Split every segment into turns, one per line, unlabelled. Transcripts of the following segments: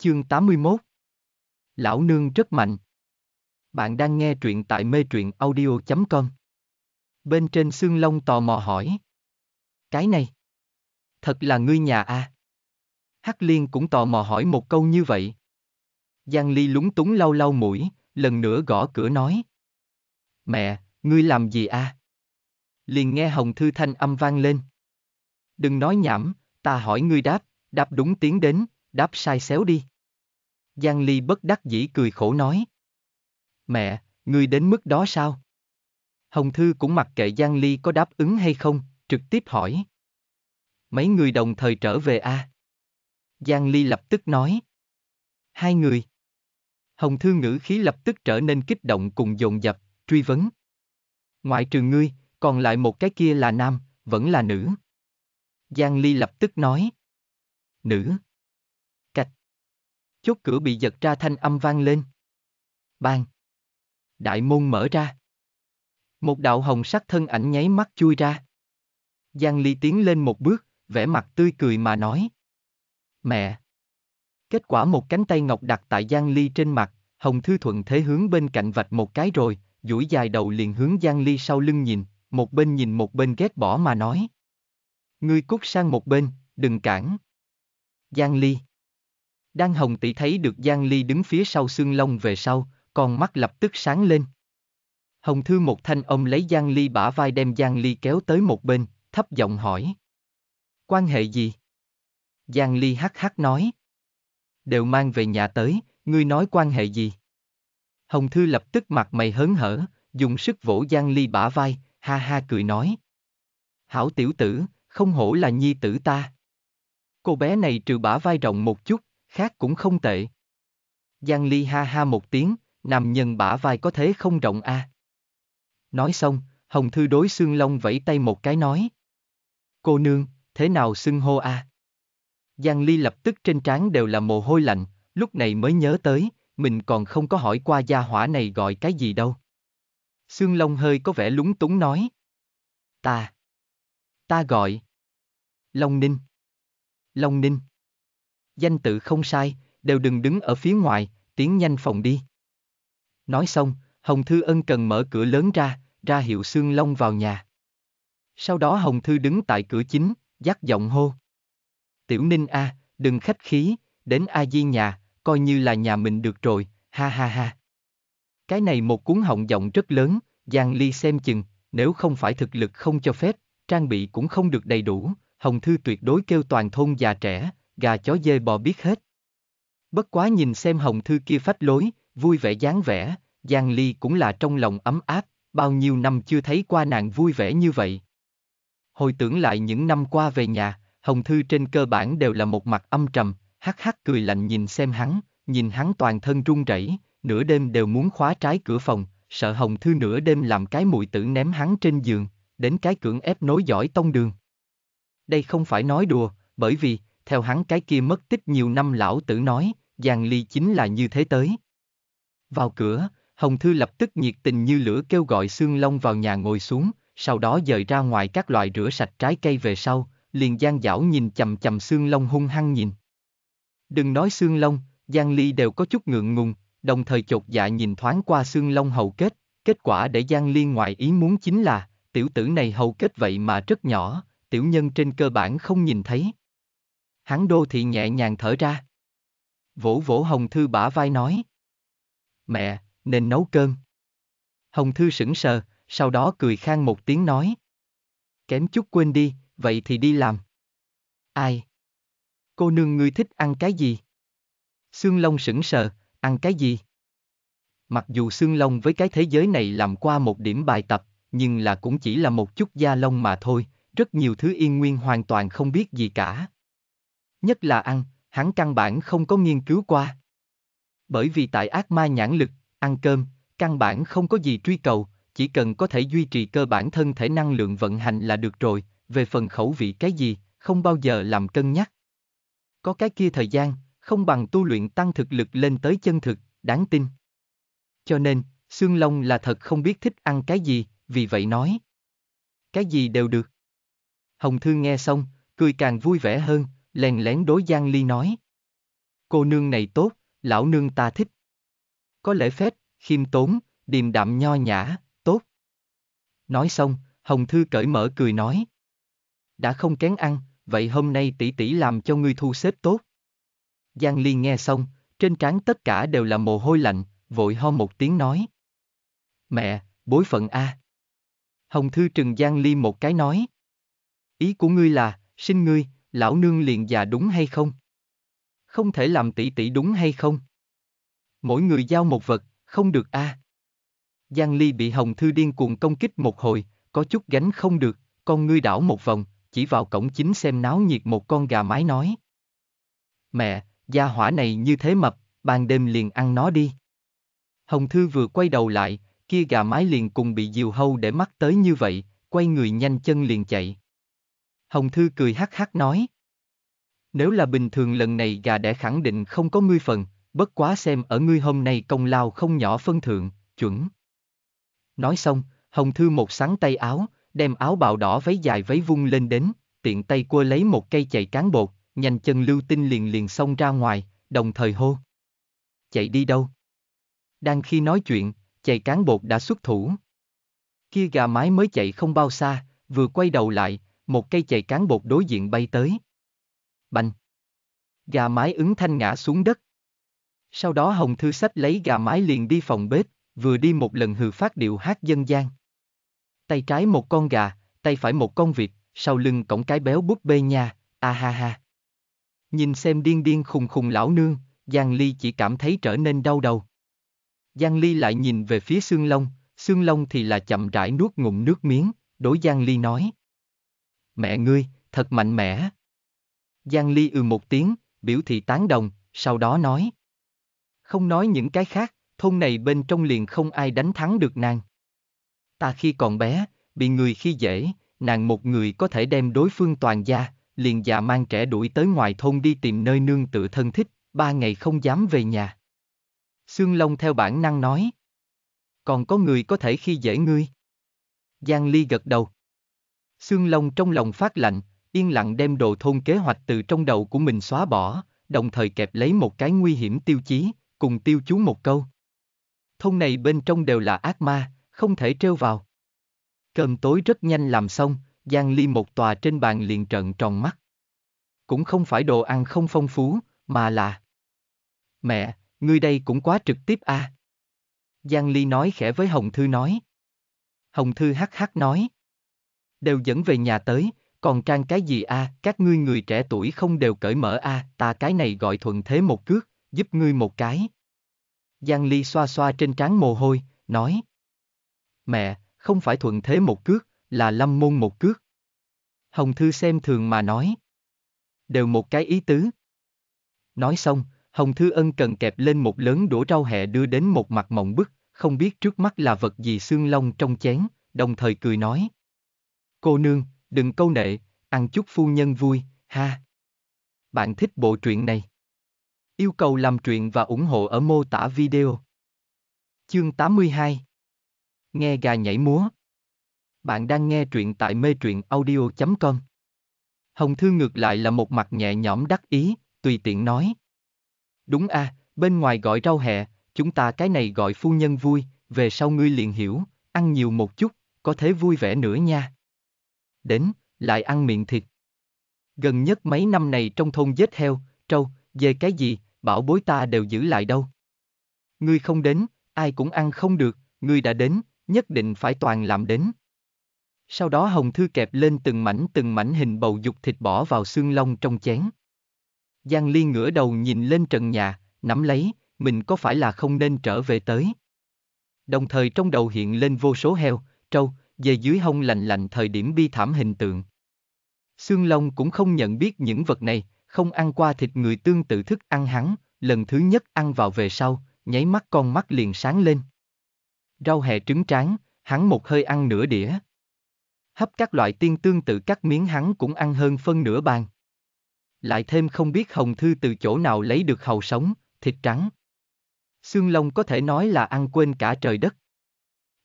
Chương 81 Lão nương rất mạnh. Bạn đang nghe truyện tại mê truyện audio.com. Bên trên xương long tò mò hỏi. Cái này. Thật là ngươi nhà à? Hắc liên cũng tò mò hỏi một câu như vậy. Giang ly lúng túng lau lau mũi, lần nữa gõ cửa nói. Mẹ, ngươi làm gì à? Liền nghe hồng thư thanh âm vang lên. Đừng nói nhảm, ta hỏi ngươi đáp, đáp đúng tiếng đến, đáp sai xéo đi. Giang Ly bất đắc dĩ cười khổ nói. Mẹ, ngươi đến mức đó sao? Hồng Thư cũng mặc kệ Giang Ly có đáp ứng hay không, trực tiếp hỏi. Mấy người đồng thời trở về a? À? Giang Ly lập tức nói. Hai người. Hồng Thư ngữ khí lập tức trở nên kích động cùng dồn dập, truy vấn. Ngoại trừ ngươi, còn lại một cái kia là nam, vẫn là nữ. Giang Ly lập tức nói. Nữ chốt cửa bị giật ra thanh âm vang lên. Bang! Đại môn mở ra. Một đạo hồng sắc thân ảnh nháy mắt chui ra. Giang Ly tiến lên một bước, vẻ mặt tươi cười mà nói. Mẹ! Kết quả một cánh tay ngọc đặt tại Giang Ly trên mặt, Hồng Thư Thuận thế hướng bên cạnh vạch một cái rồi, duỗi dài đầu liền hướng Giang Ly sau lưng nhìn, một bên nhìn một bên ghét bỏ mà nói. Ngươi cút sang một bên, đừng cản. Giang Ly. Đang hồng tỷ thấy được Giang Ly đứng phía sau xương lông về sau, con mắt lập tức sáng lên. Hồng Thư một thanh ông lấy Giang Ly bả vai đem Giang Ly kéo tới một bên, thấp giọng hỏi. Quan hệ gì? Giang Ly hắc hắc nói. Đều mang về nhà tới, ngươi nói quan hệ gì? Hồng Thư lập tức mặt mày hớn hở, dùng sức vỗ Giang Ly bả vai, ha ha cười nói. Hảo tiểu tử, không hổ là nhi tử ta. Cô bé này trừ bả vai rộng một chút, khác cũng không tệ. Giang Ly ha ha một tiếng, nằm nhân bả vai có thế không rộng a. À. Nói xong, Hồng Thư đối Sương Long vẫy tay một cái nói. Cô nương, thế nào xưng hô a? À? Giang Ly lập tức trên trán đều là mồ hôi lạnh, lúc này mới nhớ tới, mình còn không có hỏi qua gia hỏa này gọi cái gì đâu. Sương Long hơi có vẻ lúng túng nói. Ta. Ta gọi. Long Ninh. Long Ninh danh tự không sai, đều đừng đứng ở phía ngoài, tiến nhanh phòng đi. Nói xong, Hồng Thư ân cần mở cửa lớn ra, ra hiệu Sương Long vào nhà. Sau đó Hồng Thư đứng tại cửa chính, dắt giọng hô. Tiểu Ninh A, à, đừng khách khí, đến A Di nhà, coi như là nhà mình được rồi, ha ha ha. Cái này một cuốn họng giọng rất lớn, Giang Ly xem chừng, nếu không phải thực lực không cho phép, trang bị cũng không được đầy đủ, Hồng Thư tuyệt đối kêu toàn thôn già trẻ, gà chó dê bò biết hết. Bất quá nhìn xem hồng thư kia phách lối, vui vẻ dáng vẻ, Giang Ly cũng là trong lòng ấm áp, bao nhiêu năm chưa thấy qua nàng vui vẻ như vậy. Hồi tưởng lại những năm qua về nhà, hồng thư trên cơ bản đều là một mặt âm trầm, hắc hắc cười lạnh nhìn xem hắn, nhìn hắn toàn thân run rẩy, nửa đêm đều muốn khóa trái cửa phòng, sợ hồng thư nửa đêm làm cái mùi tử ném hắn trên giường, đến cái cưỡng ép nối giỏi tông đường. Đây không phải nói đùa, bởi vì, theo hắn cái kia mất tích nhiều năm lão tử nói, Giang Ly chính là như thế tới. Vào cửa, Hồng Thư lập tức nhiệt tình như lửa kêu gọi xương Long vào nhà ngồi xuống, sau đó dời ra ngoài các loại rửa sạch trái cây về sau, liền Giang Giảo nhìn chầm chầm xương Long hung hăng nhìn. Đừng nói xương Long, Giang Ly đều có chút ngượng ngùng, đồng thời chột dạ nhìn thoáng qua xương Long hầu kết, kết quả để Giang Ly ngoại ý muốn chính là, tiểu tử này hầu kết vậy mà rất nhỏ, tiểu nhân trên cơ bản không nhìn thấy, Hắn đô thị nhẹ nhàng thở ra. Vỗ vỗ Hồng Thư bả vai nói. Mẹ, nên nấu cơm. Hồng Thư sững sờ, sau đó cười khang một tiếng nói. Kém chút quên đi, vậy thì đi làm. Ai? Cô nương ngươi thích ăn cái gì? Xương Long sững sờ, ăn cái gì? Mặc dù Xương Long với cái thế giới này làm qua một điểm bài tập, nhưng là cũng chỉ là một chút da lông mà thôi, rất nhiều thứ yên nguyên hoàn toàn không biết gì cả nhất là ăn, hắn căn bản không có nghiên cứu qua. Bởi vì tại ác ma nhãn lực, ăn cơm, căn bản không có gì truy cầu, chỉ cần có thể duy trì cơ bản thân thể năng lượng vận hành là được rồi, về phần khẩu vị cái gì, không bao giờ làm cân nhắc. Có cái kia thời gian, không bằng tu luyện tăng thực lực lên tới chân thực, đáng tin. Cho nên, xương Long là thật không biết thích ăn cái gì, vì vậy nói. Cái gì đều được. Hồng Thư nghe xong, cười càng vui vẻ hơn, lèn lén đối Giang Ly nói. Cô nương này tốt, lão nương ta thích. Có lễ phép, khiêm tốn, điềm đạm nho nhã, tốt. Nói xong, Hồng Thư cởi mở cười nói. Đã không kén ăn, vậy hôm nay tỷ tỷ làm cho ngươi thu xếp tốt. Giang Ly nghe xong, trên trán tất cả đều là mồ hôi lạnh, vội ho một tiếng nói. Mẹ, bối phận A. Hồng Thư trừng Giang Ly một cái nói. Ý của ngươi là, xin ngươi, lão nương liền già đúng hay không? Không thể làm tỷ tỷ đúng hay không? Mỗi người giao một vật, không được a. À. Giang Ly bị Hồng Thư điên cuồng công kích một hồi, có chút gánh không được, con ngươi đảo một vòng, chỉ vào cổng chính xem náo nhiệt một con gà mái nói. Mẹ, gia hỏa này như thế mập, ban đêm liền ăn nó đi. Hồng Thư vừa quay đầu lại, kia gà mái liền cùng bị diều hâu để mắt tới như vậy, quay người nhanh chân liền chạy. Hồng Thư cười hắc hắc nói. Nếu là bình thường lần này gà đẻ khẳng định không có ngươi phần, bất quá xem ở ngươi hôm nay công lao không nhỏ phân thượng, chuẩn. Nói xong, Hồng Thư một sáng tay áo, đem áo bào đỏ váy dài váy vung lên đến, tiện tay cua lấy một cây chạy cán bột, nhanh chân lưu tinh liền liền xông ra ngoài, đồng thời hô. Chạy đi đâu? Đang khi nói chuyện, chạy cán bột đã xuất thủ. Kia gà mái mới chạy không bao xa, vừa quay đầu lại, một cây chày cán bột đối diện bay tới. Bành! Gà mái ứng thanh ngã xuống đất. Sau đó Hồng Thư Sách lấy gà mái liền đi phòng bếp, vừa đi một lần hừ phát điệu hát dân gian. Tay trái một con gà, tay phải một con vịt, sau lưng cổng cái béo búp bê nha, a ha ha. Nhìn xem điên điên khùng khùng lão nương, Giang Ly chỉ cảm thấy trở nên đau đầu. Giang Ly lại nhìn về phía xương lông, xương lông thì là chậm rãi nuốt ngụm nước miếng, đối Giang Ly nói mẹ ngươi, thật mạnh mẽ. Giang Ly ừ một tiếng, biểu thị tán đồng, sau đó nói. Không nói những cái khác, thôn này bên trong liền không ai đánh thắng được nàng. Ta khi còn bé, bị người khi dễ, nàng một người có thể đem đối phương toàn gia, liền già mang trẻ đuổi tới ngoài thôn đi tìm nơi nương tự thân thích, ba ngày không dám về nhà. Sương Long theo bản năng nói. Còn có người có thể khi dễ ngươi. Giang Ly gật đầu. Sương Long trong lòng phát lạnh, yên lặng đem đồ thôn kế hoạch từ trong đầu của mình xóa bỏ, đồng thời kẹp lấy một cái nguy hiểm tiêu chí, cùng tiêu chú một câu. Thôn này bên trong đều là ác ma, không thể trêu vào. Cơm tối rất nhanh làm xong, Giang Ly một tòa trên bàn liền trận tròn mắt. Cũng không phải đồ ăn không phong phú, mà là... Mẹ, ngươi đây cũng quá trực tiếp a. À? Giang Ly nói khẽ với Hồng Thư nói. Hồng Thư hắc hắc nói đều dẫn về nhà tới, còn trang cái gì a, à? các ngươi người trẻ tuổi không đều cởi mở a, à? ta cái này gọi thuận thế một cước, giúp ngươi một cái. Giang Ly xoa xoa trên trán mồ hôi, nói. Mẹ, không phải thuận thế một cước, là lâm môn một cước. Hồng Thư xem thường mà nói. Đều một cái ý tứ. Nói xong, Hồng Thư Ân cần kẹp lên một lớn đũa rau hẹ đưa đến một mặt mộng bức, không biết trước mắt là vật gì xương long trong chén, đồng thời cười nói. Cô nương, đừng câu nệ, ăn chút phu nhân vui, ha. Bạn thích bộ truyện này? Yêu cầu làm truyện và ủng hộ ở mô tả video. Chương 82 Nghe gà nhảy múa Bạn đang nghe truyện tại mê truyện audio.com Hồng Thư ngược lại là một mặt nhẹ nhõm đắc ý, tùy tiện nói. Đúng a, à, bên ngoài gọi rau hẹ, chúng ta cái này gọi phu nhân vui, về sau ngươi liền hiểu, ăn nhiều một chút, có thể vui vẻ nữa nha. Đến, lại ăn miệng thịt. Gần nhất mấy năm này trong thôn giết heo, trâu, dê cái gì, bảo bối ta đều giữ lại đâu. Ngươi không đến, ai cũng ăn không được, ngươi đã đến, nhất định phải toàn làm đến. Sau đó Hồng Thư kẹp lên từng mảnh từng mảnh hình bầu dục thịt bỏ vào xương lông trong chén. Giang Ly ngửa đầu nhìn lên trần nhà, nắm lấy, mình có phải là không nên trở về tới. Đồng thời trong đầu hiện lên vô số heo, trâu, dề dưới hông lành lành thời điểm bi thảm hình tượng. Xương Long cũng không nhận biết những vật này, không ăn qua thịt người tương tự thức ăn hắn, lần thứ nhất ăn vào về sau, nháy mắt con mắt liền sáng lên. Rau hẹ trứng tráng, hắn một hơi ăn nửa đĩa. Hấp các loại tiên tương tự các miếng hắn cũng ăn hơn phân nửa bàn. Lại thêm không biết Hồng Thư từ chỗ nào lấy được hầu sống, thịt trắng. Xương Long có thể nói là ăn quên cả trời đất.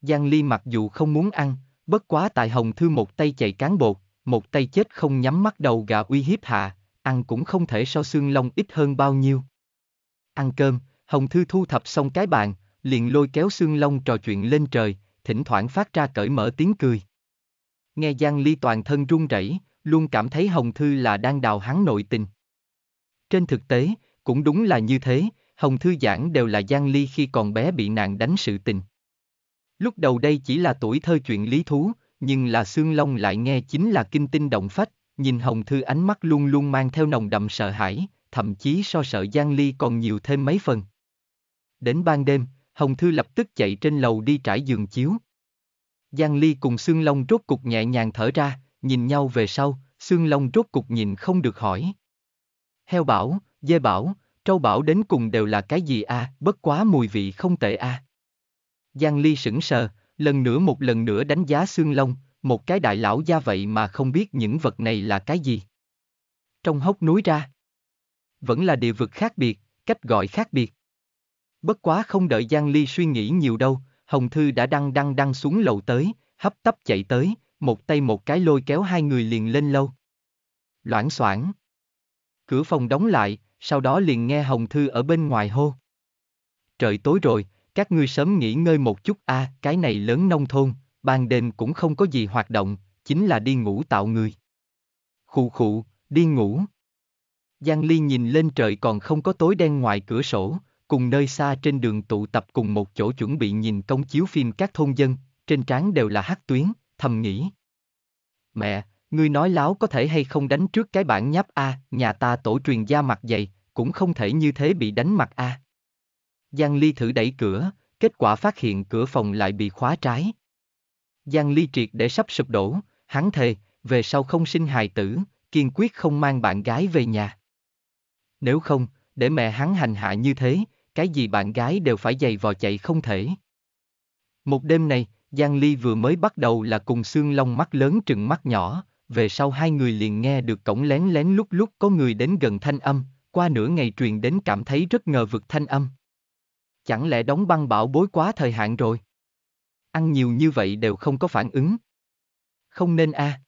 Giang Ly mặc dù không muốn ăn, bất quá tại Hồng Thư một tay chạy cán bột, một tay chết không nhắm mắt đầu gà uy hiếp hạ, ăn cũng không thể so xương long ít hơn bao nhiêu. Ăn cơm, Hồng Thư thu thập xong cái bàn, liền lôi kéo xương long trò chuyện lên trời, thỉnh thoảng phát ra cởi mở tiếng cười. Nghe Giang Ly toàn thân run rẩy, luôn cảm thấy Hồng Thư là đang đào hắn nội tình. Trên thực tế, cũng đúng là như thế, Hồng Thư giảng đều là Giang Ly khi còn bé bị nạn đánh sự tình. Lúc đầu đây chỉ là tuổi thơ chuyện lý thú, nhưng là Sương Long lại nghe chính là kinh tinh động phách, nhìn Hồng Thư ánh mắt luôn luôn mang theo nồng đậm sợ hãi, thậm chí so sợ Giang Ly còn nhiều thêm mấy phần. Đến ban đêm, Hồng Thư lập tức chạy trên lầu đi trải giường chiếu. Giang Ly cùng Sương Long rốt cục nhẹ nhàng thở ra, nhìn nhau về sau, Sương Long rốt cục nhìn không được hỏi. Heo bảo, dê bảo, trâu bảo đến cùng đều là cái gì a? À? bất quá mùi vị không tệ a. À? Giang Ly sững sờ, lần nữa một lần nữa đánh giá xương lông, một cái đại lão gia vậy mà không biết những vật này là cái gì. Trong hốc núi ra, vẫn là địa vực khác biệt, cách gọi khác biệt. Bất quá không đợi Giang Ly suy nghĩ nhiều đâu, Hồng Thư đã đăng đăng đăng xuống lầu tới, hấp tấp chạy tới, một tay một cái lôi kéo hai người liền lên lâu. Loãng soảng. Cửa phòng đóng lại, sau đó liền nghe Hồng Thư ở bên ngoài hô. Trời tối rồi, các ngươi sớm nghỉ ngơi một chút a, à, cái này lớn nông thôn, ban đêm cũng không có gì hoạt động, chính là đi ngủ tạo người. Khụ khụ, đi ngủ. Giang Ly nhìn lên trời còn không có tối đen ngoài cửa sổ, cùng nơi xa trên đường tụ tập cùng một chỗ chuẩn bị nhìn công chiếu phim các thôn dân, trên trán đều là hắc tuyến, thầm nghĩ. Mẹ, ngươi nói láo có thể hay không đánh trước cái bản nháp A, à, nhà ta tổ truyền gia mặt dày, cũng không thể như thế bị đánh mặt A. À. Giang Ly thử đẩy cửa, kết quả phát hiện cửa phòng lại bị khóa trái. Giang Ly triệt để sắp sụp đổ, hắn thề, về sau không sinh hài tử, kiên quyết không mang bạn gái về nhà. Nếu không, để mẹ hắn hành hạ như thế, cái gì bạn gái đều phải giày vò chạy không thể. Một đêm này, Giang Ly vừa mới bắt đầu là cùng xương long mắt lớn trừng mắt nhỏ, về sau hai người liền nghe được cổng lén lén lúc lúc có người đến gần thanh âm, qua nửa ngày truyền đến cảm thấy rất ngờ vực thanh âm. Chẳng lẽ đóng băng bảo bối quá thời hạn rồi? Ăn nhiều như vậy đều không có phản ứng. Không nên a. À.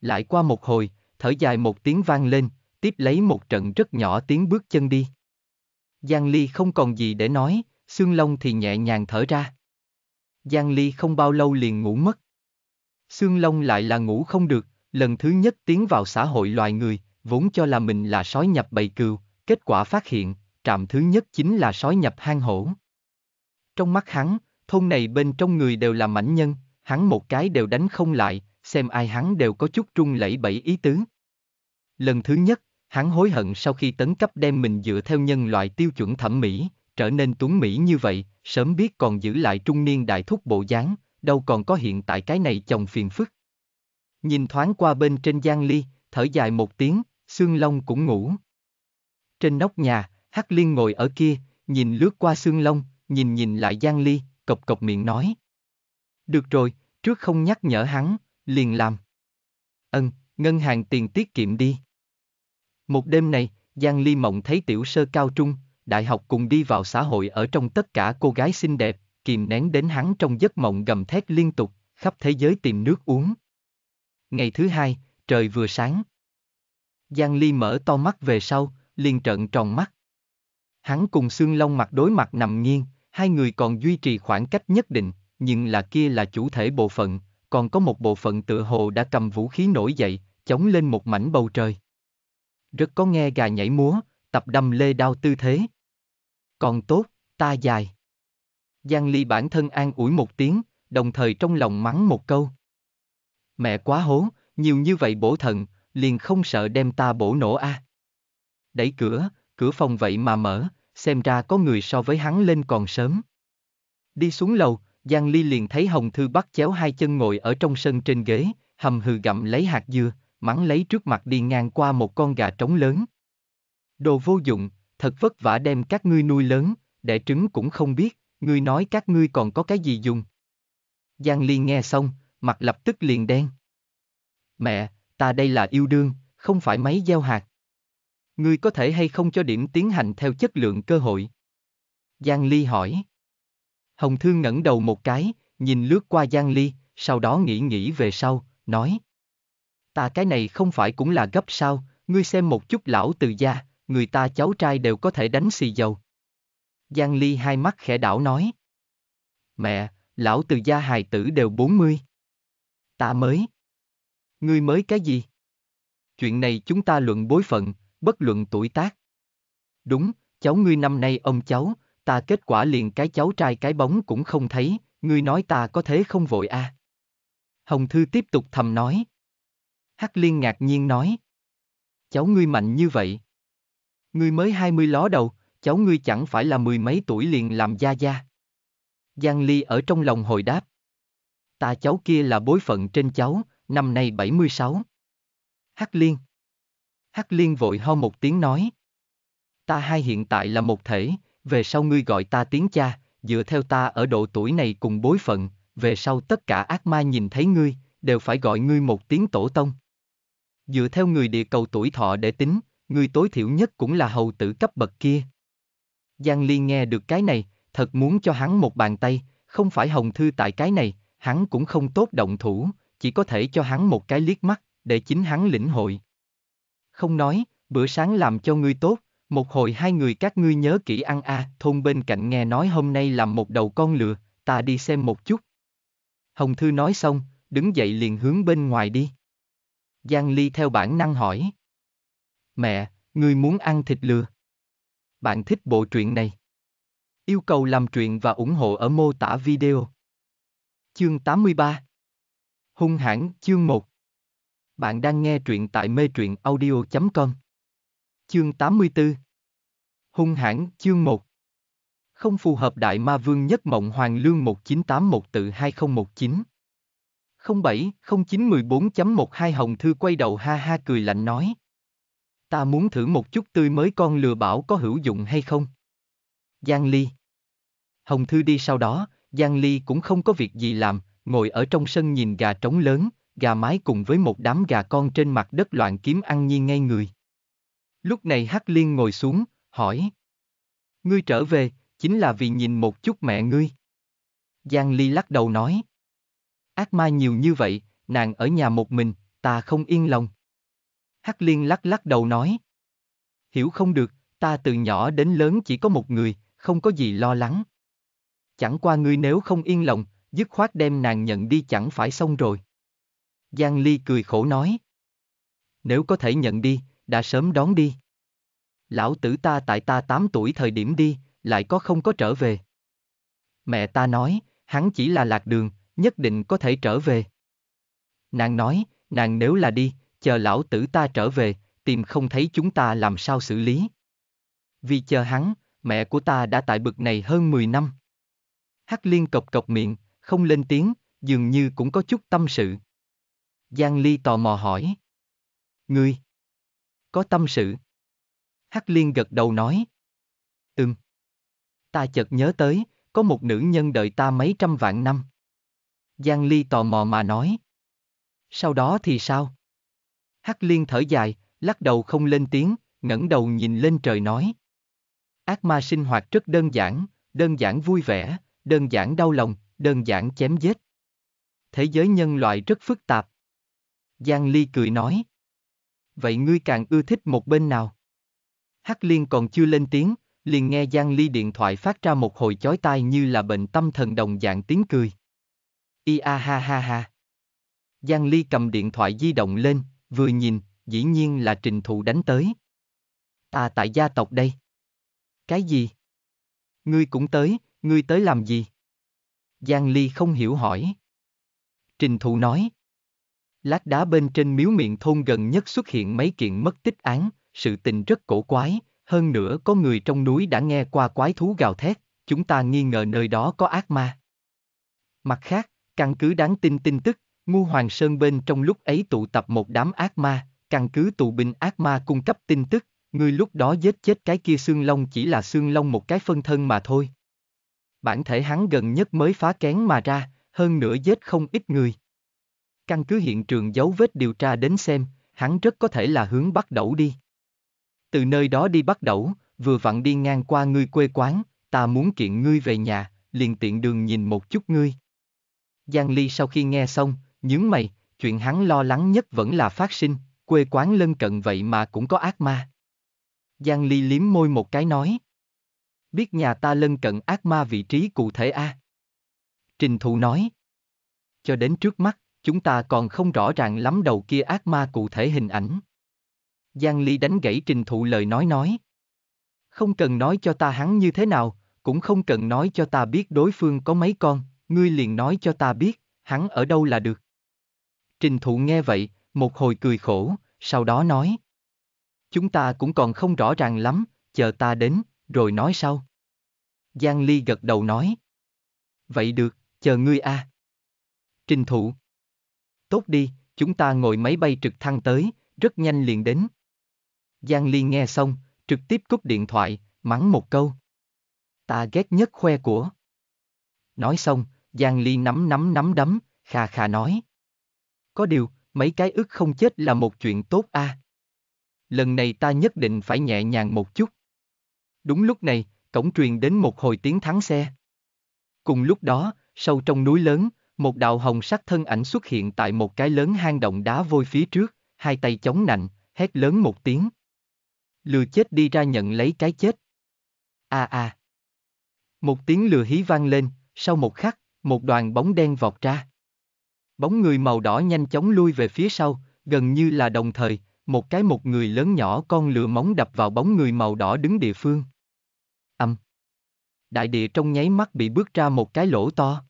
Lại qua một hồi, thở dài một tiếng vang lên, tiếp lấy một trận rất nhỏ tiếng bước chân đi. Giang Ly không còn gì để nói, Sương Long thì nhẹ nhàng thở ra. Giang Ly không bao lâu liền ngủ mất. Sương Long lại là ngủ không được, lần thứ nhất tiến vào xã hội loài người, vốn cho là mình là sói nhập bầy cừu, kết quả phát hiện, trạm thứ nhất chính là sói nhập hang hổ. Trong mắt hắn, thôn này bên trong người đều là mảnh nhân, hắn một cái đều đánh không lại, xem ai hắn đều có chút trung lẫy bẫy ý tứ. Lần thứ nhất, hắn hối hận sau khi tấn cấp đem mình dựa theo nhân loại tiêu chuẩn thẩm mỹ, trở nên tuấn mỹ như vậy, sớm biết còn giữ lại trung niên đại thúc bộ dáng, đâu còn có hiện tại cái này chồng phiền phức. Nhìn thoáng qua bên trên giang ly, thở dài một tiếng, xương long cũng ngủ. Trên nóc nhà, Hắc Liên ngồi ở kia, nhìn lướt qua xương lông, nhìn nhìn lại Giang Ly, cộc cộc miệng nói. Được rồi, trước không nhắc nhở hắn, liền làm. Ân, ngân hàng tiền tiết kiệm đi. Một đêm này, Giang Ly mộng thấy tiểu sơ cao trung, đại học cùng đi vào xã hội ở trong tất cả cô gái xinh đẹp, kìm nén đến hắn trong giấc mộng gầm thét liên tục, khắp thế giới tìm nước uống. Ngày thứ hai, trời vừa sáng. Giang Ly mở to mắt về sau, liền trợn tròn mắt. Hắn cùng xương long mặt đối mặt nằm nghiêng, hai người còn duy trì khoảng cách nhất định, nhưng là kia là chủ thể bộ phận, còn có một bộ phận tựa hồ đã cầm vũ khí nổi dậy, chống lên một mảnh bầu trời. Rất có nghe gà nhảy múa, tập đâm lê đao tư thế. Còn tốt, ta dài. Giang Ly bản thân an ủi một tiếng, đồng thời trong lòng mắng một câu. Mẹ quá hố, nhiều như vậy bổ thận, liền không sợ đem ta bổ nổ a. À. Đẩy cửa, cửa phòng vậy mà mở, xem ra có người so với hắn lên còn sớm. Đi xuống lầu, Giang Ly liền thấy Hồng Thư bắt chéo hai chân ngồi ở trong sân trên ghế, hầm hừ gặm lấy hạt dưa, mắng lấy trước mặt đi ngang qua một con gà trống lớn. Đồ vô dụng, thật vất vả đem các ngươi nuôi lớn, đẻ trứng cũng không biết, ngươi nói các ngươi còn có cái gì dùng. Giang Ly nghe xong, mặt lập tức liền đen. Mẹ, ta đây là yêu đương, không phải máy gieo hạt. Ngươi có thể hay không cho điểm tiến hành theo chất lượng cơ hội? Giang Ly hỏi. Hồng Thương ngẩng đầu một cái, nhìn lướt qua Giang Ly, sau đó nghĩ nghĩ về sau, nói. Ta cái này không phải cũng là gấp sao, ngươi xem một chút lão từ gia, người ta cháu trai đều có thể đánh xì dầu. Giang Ly hai mắt khẽ đảo nói. Mẹ, lão từ gia hài tử đều 40. Ta mới. Ngươi mới cái gì? Chuyện này chúng ta luận bối phận, bất luận tuổi tác. Đúng, cháu ngươi năm nay ông cháu, ta kết quả liền cái cháu trai cái bóng cũng không thấy, ngươi nói ta có thế không vội à. Hồng Thư tiếp tục thầm nói. Hắc Liên ngạc nhiên nói. Cháu ngươi mạnh như vậy. Ngươi mới hai mươi ló đầu, cháu ngươi chẳng phải là mười mấy tuổi liền làm gia gia. Giang Ly ở trong lòng hồi đáp. Ta cháu kia là bối phận trên cháu, năm nay 76. Hắc Liên. Hắc liên vội ho một tiếng nói. Ta hai hiện tại là một thể, về sau ngươi gọi ta tiếng cha, dựa theo ta ở độ tuổi này cùng bối phận, về sau tất cả ác ma nhìn thấy ngươi, đều phải gọi ngươi một tiếng tổ tông. Dựa theo người địa cầu tuổi thọ để tính, ngươi tối thiểu nhất cũng là hầu tử cấp bậc kia. Giang Ly nghe được cái này, thật muốn cho hắn một bàn tay, không phải hồng thư tại cái này, hắn cũng không tốt động thủ, chỉ có thể cho hắn một cái liếc mắt, để chính hắn lĩnh hội không nói, bữa sáng làm cho ngươi tốt, một hồi hai người các ngươi nhớ kỹ ăn a, à, thôn bên cạnh nghe nói hôm nay làm một đầu con lừa, ta đi xem một chút. Hồng Thư nói xong, đứng dậy liền hướng bên ngoài đi. Giang Ly theo bản năng hỏi. Mẹ, ngươi muốn ăn thịt lừa? Bạn thích bộ truyện này? Yêu cầu làm truyện và ủng hộ ở mô tả video. Chương 83 Hung hãn chương 1 bạn đang nghe truyện tại mê truyện audio.com. Chương 84 Hung hãn chương 1 Không phù hợp Đại Ma Vương Nhất Mộng Hoàng Lương 1981 tự 2019 07 09 14.12 Hồng Thư quay đầu ha ha cười lạnh nói Ta muốn thử một chút tươi mới con lừa bảo có hữu dụng hay không? Giang Ly Hồng Thư đi sau đó, Giang Ly cũng không có việc gì làm, ngồi ở trong sân nhìn gà trống lớn, gà mái cùng với một đám gà con trên mặt đất loạn kiếm ăn nhi ngay người. Lúc này Hắc Liên ngồi xuống, hỏi. Ngươi trở về, chính là vì nhìn một chút mẹ ngươi. Giang Ly lắc đầu nói. Ác ma nhiều như vậy, nàng ở nhà một mình, ta không yên lòng. Hắc Liên lắc lắc đầu nói. Hiểu không được, ta từ nhỏ đến lớn chỉ có một người, không có gì lo lắng. Chẳng qua ngươi nếu không yên lòng, dứt khoát đem nàng nhận đi chẳng phải xong rồi. Giang Ly cười khổ nói. Nếu có thể nhận đi, đã sớm đón đi. Lão tử ta tại ta 8 tuổi thời điểm đi, lại có không có trở về. Mẹ ta nói, hắn chỉ là lạc đường, nhất định có thể trở về. Nàng nói, nàng nếu là đi, chờ lão tử ta trở về, tìm không thấy chúng ta làm sao xử lý. Vì chờ hắn, mẹ của ta đã tại bực này hơn 10 năm. Hắc liên cộc cộc miệng, không lên tiếng, dường như cũng có chút tâm sự. Giang Ly tò mò hỏi. Ngươi? Có tâm sự? Hắc Liên gật đầu nói. Ừm. Ta chợt nhớ tới, có một nữ nhân đợi ta mấy trăm vạn năm. Giang Ly tò mò mà nói. Sau đó thì sao? Hắc Liên thở dài, lắc đầu không lên tiếng, ngẩng đầu nhìn lên trời nói. Ác ma sinh hoạt rất đơn giản, đơn giản vui vẻ, đơn giản đau lòng, đơn giản chém giết. Thế giới nhân loại rất phức tạp, Giang Ly cười nói. Vậy ngươi càng ưa thích một bên nào? Hắc Liên còn chưa lên tiếng, liền nghe Giang Ly điện thoại phát ra một hồi chói tai như là bệnh tâm thần đồng dạng tiếng cười. I a ha ha ha. Giang Ly cầm điện thoại di động lên, vừa nhìn, dĩ nhiên là trình thụ đánh tới. Ta tại gia tộc đây. Cái gì? Ngươi cũng tới, ngươi tới làm gì? Giang Ly không hiểu hỏi. Trình thụ nói. Lát đá bên trên miếu miệng thôn gần nhất xuất hiện mấy kiện mất tích án, sự tình rất cổ quái, hơn nữa có người trong núi đã nghe qua quái thú gào thét, chúng ta nghi ngờ nơi đó có ác ma. Mặt khác, căn cứ đáng tin tin tức, Ngu Hoàng Sơn bên trong lúc ấy tụ tập một đám ác ma, căn cứ tù binh ác ma cung cấp tin tức, người lúc đó giết chết cái kia xương long chỉ là xương long một cái phân thân mà thôi. Bản thể hắn gần nhất mới phá kén mà ra, hơn nữa giết không ít người. Căn cứ hiện trường dấu vết điều tra đến xem, hắn rất có thể là hướng bắt đầu đi. Từ nơi đó đi bắt đầu vừa vặn đi ngang qua ngươi quê quán, ta muốn kiện ngươi về nhà, liền tiện đường nhìn một chút ngươi. Giang Ly sau khi nghe xong, nhướng mày, chuyện hắn lo lắng nhất vẫn là phát sinh, quê quán lân cận vậy mà cũng có ác ma. Giang Ly liếm môi một cái nói. Biết nhà ta lân cận ác ma vị trí cụ thể a à? Trình thụ nói. Cho đến trước mắt, chúng ta còn không rõ ràng lắm đầu kia ác ma cụ thể hình ảnh. Giang Ly đánh gãy trình thụ lời nói nói. Không cần nói cho ta hắn như thế nào, cũng không cần nói cho ta biết đối phương có mấy con, ngươi liền nói cho ta biết, hắn ở đâu là được. Trình thụ nghe vậy, một hồi cười khổ, sau đó nói. Chúng ta cũng còn không rõ ràng lắm, chờ ta đến, rồi nói sau. Giang Ly gật đầu nói. Vậy được, chờ ngươi a. À. Trình thụ, Tốt đi, chúng ta ngồi máy bay trực thăng tới, rất nhanh liền đến. Giang Ly nghe xong, trực tiếp cúp điện thoại, mắng một câu. Ta ghét nhất khoe của. Nói xong, Giang Ly nắm nắm nắm đấm, khà khà nói. Có điều, mấy cái ức không chết là một chuyện tốt a. À? Lần này ta nhất định phải nhẹ nhàng một chút. Đúng lúc này, cổng truyền đến một hồi tiếng thắng xe. Cùng lúc đó, sâu trong núi lớn, một đạo hồng sắc thân ảnh xuất hiện tại một cái lớn hang động đá vôi phía trước, hai tay chống nạnh, hét lớn một tiếng. Lừa chết đi ra nhận lấy cái chết. A à À. Một tiếng lừa hí vang lên, sau một khắc, một đoàn bóng đen vọt ra. Bóng người màu đỏ nhanh chóng lui về phía sau, gần như là đồng thời, một cái một người lớn nhỏ con lừa móng đập vào bóng người màu đỏ đứng địa phương. Âm. Đại địa trong nháy mắt bị bước ra một cái lỗ to.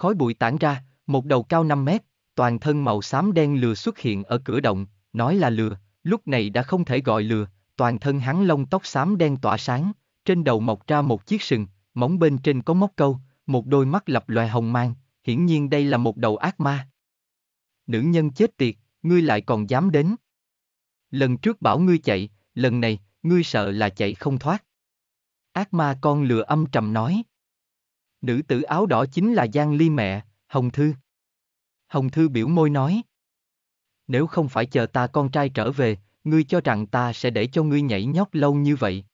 Khói bụi tản ra, một đầu cao 5 mét, toàn thân màu xám đen lừa xuất hiện ở cửa động, nói là lừa, lúc này đã không thể gọi lừa, toàn thân hắn lông tóc xám đen tỏa sáng, trên đầu mọc ra một chiếc sừng, móng bên trên có móc câu, một đôi mắt lập loài hồng mang, hiển nhiên đây là một đầu ác ma. Nữ nhân chết tiệt, ngươi lại còn dám đến. Lần trước bảo ngươi chạy, lần này, ngươi sợ là chạy không thoát. Ác ma con lừa âm trầm nói, Nữ tử áo đỏ chính là Giang Ly mẹ, Hồng Thư. Hồng Thư biểu môi nói. Nếu không phải chờ ta con trai trở về, ngươi cho rằng ta sẽ để cho ngươi nhảy nhóc lâu như vậy.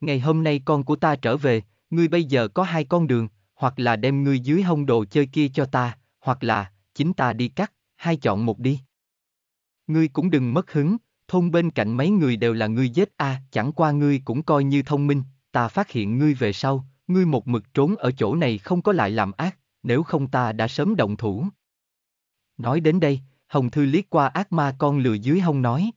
Ngày hôm nay con của ta trở về, ngươi bây giờ có hai con đường, hoặc là đem ngươi dưới hông đồ chơi kia cho ta, hoặc là, chính ta đi cắt, hai chọn một đi. Ngươi cũng đừng mất hứng, thôn bên cạnh mấy người đều là ngươi giết a, à, chẳng qua ngươi cũng coi như thông minh, ta phát hiện ngươi về sau, ngươi một mực trốn ở chỗ này không có lại làm ác, nếu không ta đã sớm động thủ. Nói đến đây, Hồng Thư liếc qua ác ma con lừa dưới hông nói.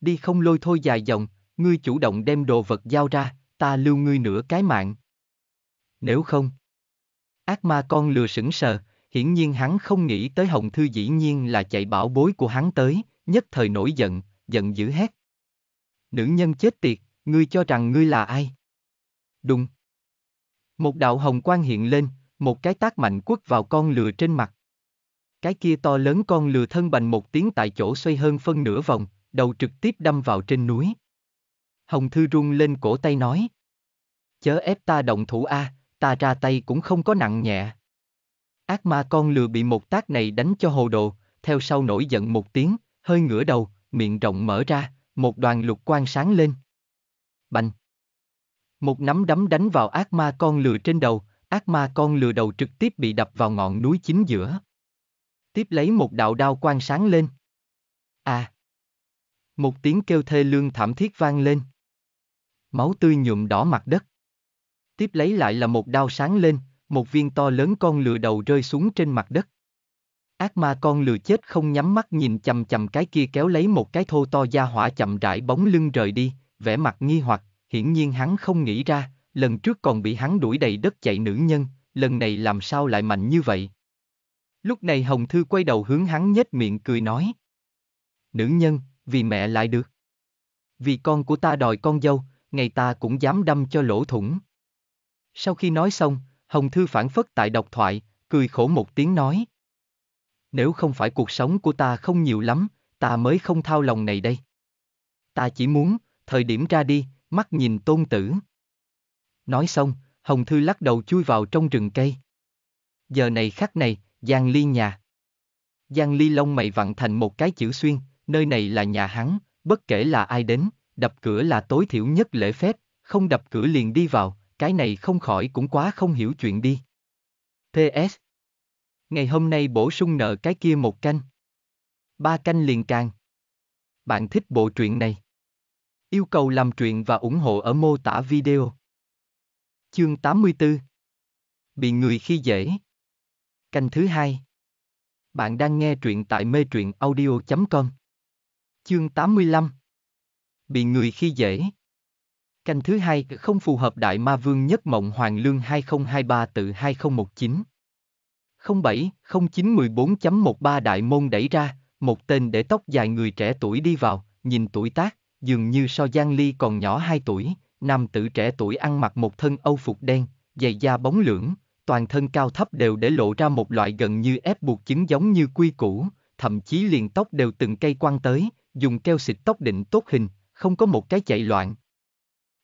Đi không lôi thôi dài dòng, ngươi chủ động đem đồ vật giao ra, ta lưu ngươi nửa cái mạng. Nếu không, ác ma con lừa sững sờ, hiển nhiên hắn không nghĩ tới Hồng Thư dĩ nhiên là chạy bảo bối của hắn tới, nhất thời nổi giận, giận dữ hét. Nữ nhân chết tiệt, ngươi cho rằng ngươi là ai? Đúng. Một đạo hồng quang hiện lên, một cái tác mạnh quất vào con lừa trên mặt. Cái kia to lớn con lừa thân bành một tiếng tại chỗ xoay hơn phân nửa vòng, đầu trực tiếp đâm vào trên núi. Hồng Thư rung lên cổ tay nói. Chớ ép ta động thủ A, à, ta ra tay cũng không có nặng nhẹ. Ác ma con lừa bị một tác này đánh cho hồ đồ, theo sau nổi giận một tiếng, hơi ngửa đầu, miệng rộng mở ra, một đoàn lục quang sáng lên. Bành, một nắm đấm đánh vào ác ma con lừa trên đầu, ác ma con lừa đầu trực tiếp bị đập vào ngọn núi chính giữa. Tiếp lấy một đạo đao quang sáng lên. À! Một tiếng kêu thê lương thảm thiết vang lên. Máu tươi nhuộm đỏ mặt đất. Tiếp lấy lại là một đao sáng lên, một viên to lớn con lừa đầu rơi xuống trên mặt đất. Ác ma con lừa chết không nhắm mắt nhìn chầm chầm cái kia kéo lấy một cái thô to da hỏa chậm rãi bóng lưng rời đi, vẻ mặt nghi hoặc hiển nhiên hắn không nghĩ ra, lần trước còn bị hắn đuổi đầy đất chạy nữ nhân, lần này làm sao lại mạnh như vậy. Lúc này Hồng Thư quay đầu hướng hắn nhếch miệng cười nói. Nữ nhân, vì mẹ lại được. Vì con của ta đòi con dâu, ngày ta cũng dám đâm cho lỗ thủng. Sau khi nói xong, Hồng Thư phản phất tại độc thoại, cười khổ một tiếng nói. Nếu không phải cuộc sống của ta không nhiều lắm, ta mới không thao lòng này đây. Ta chỉ muốn, thời điểm ra đi, mắt nhìn tôn tử. Nói xong, Hồng Thư lắc đầu chui vào trong rừng cây. Giờ này khắc này, Giang Ly nhà. Giang Ly lông mày vặn thành một cái chữ xuyên, nơi này là nhà hắn, bất kể là ai đến, đập cửa là tối thiểu nhất lễ phép, không đập cửa liền đi vào, cái này không khỏi cũng quá không hiểu chuyện đi. PS Ngày hôm nay bổ sung nợ cái kia một canh. Ba canh liền càng. Bạn thích bộ truyện này? Yêu cầu làm truyện và ủng hộ ở mô tả video. Chương 84 Bị người khi dễ Canh thứ hai Bạn đang nghe truyện tại mê truyện audio.com Chương 85 Bị người khi dễ Canh thứ hai không phù hợp Đại Ma Vương Nhất Mộng Hoàng Lương 2023 tự 2019 07 09 14.13 Đại Môn đẩy ra, một tên để tóc dài người trẻ tuổi đi vào, nhìn tuổi tác, dường như so Giang Ly còn nhỏ 2 tuổi, nam tử trẻ tuổi ăn mặc một thân âu phục đen, giày da bóng lưỡng, toàn thân cao thấp đều để lộ ra một loại gần như ép buộc chứng giống như quy củ, thậm chí liền tóc đều từng cây quan tới, dùng keo xịt tóc định tốt hình, không có một cái chạy loạn.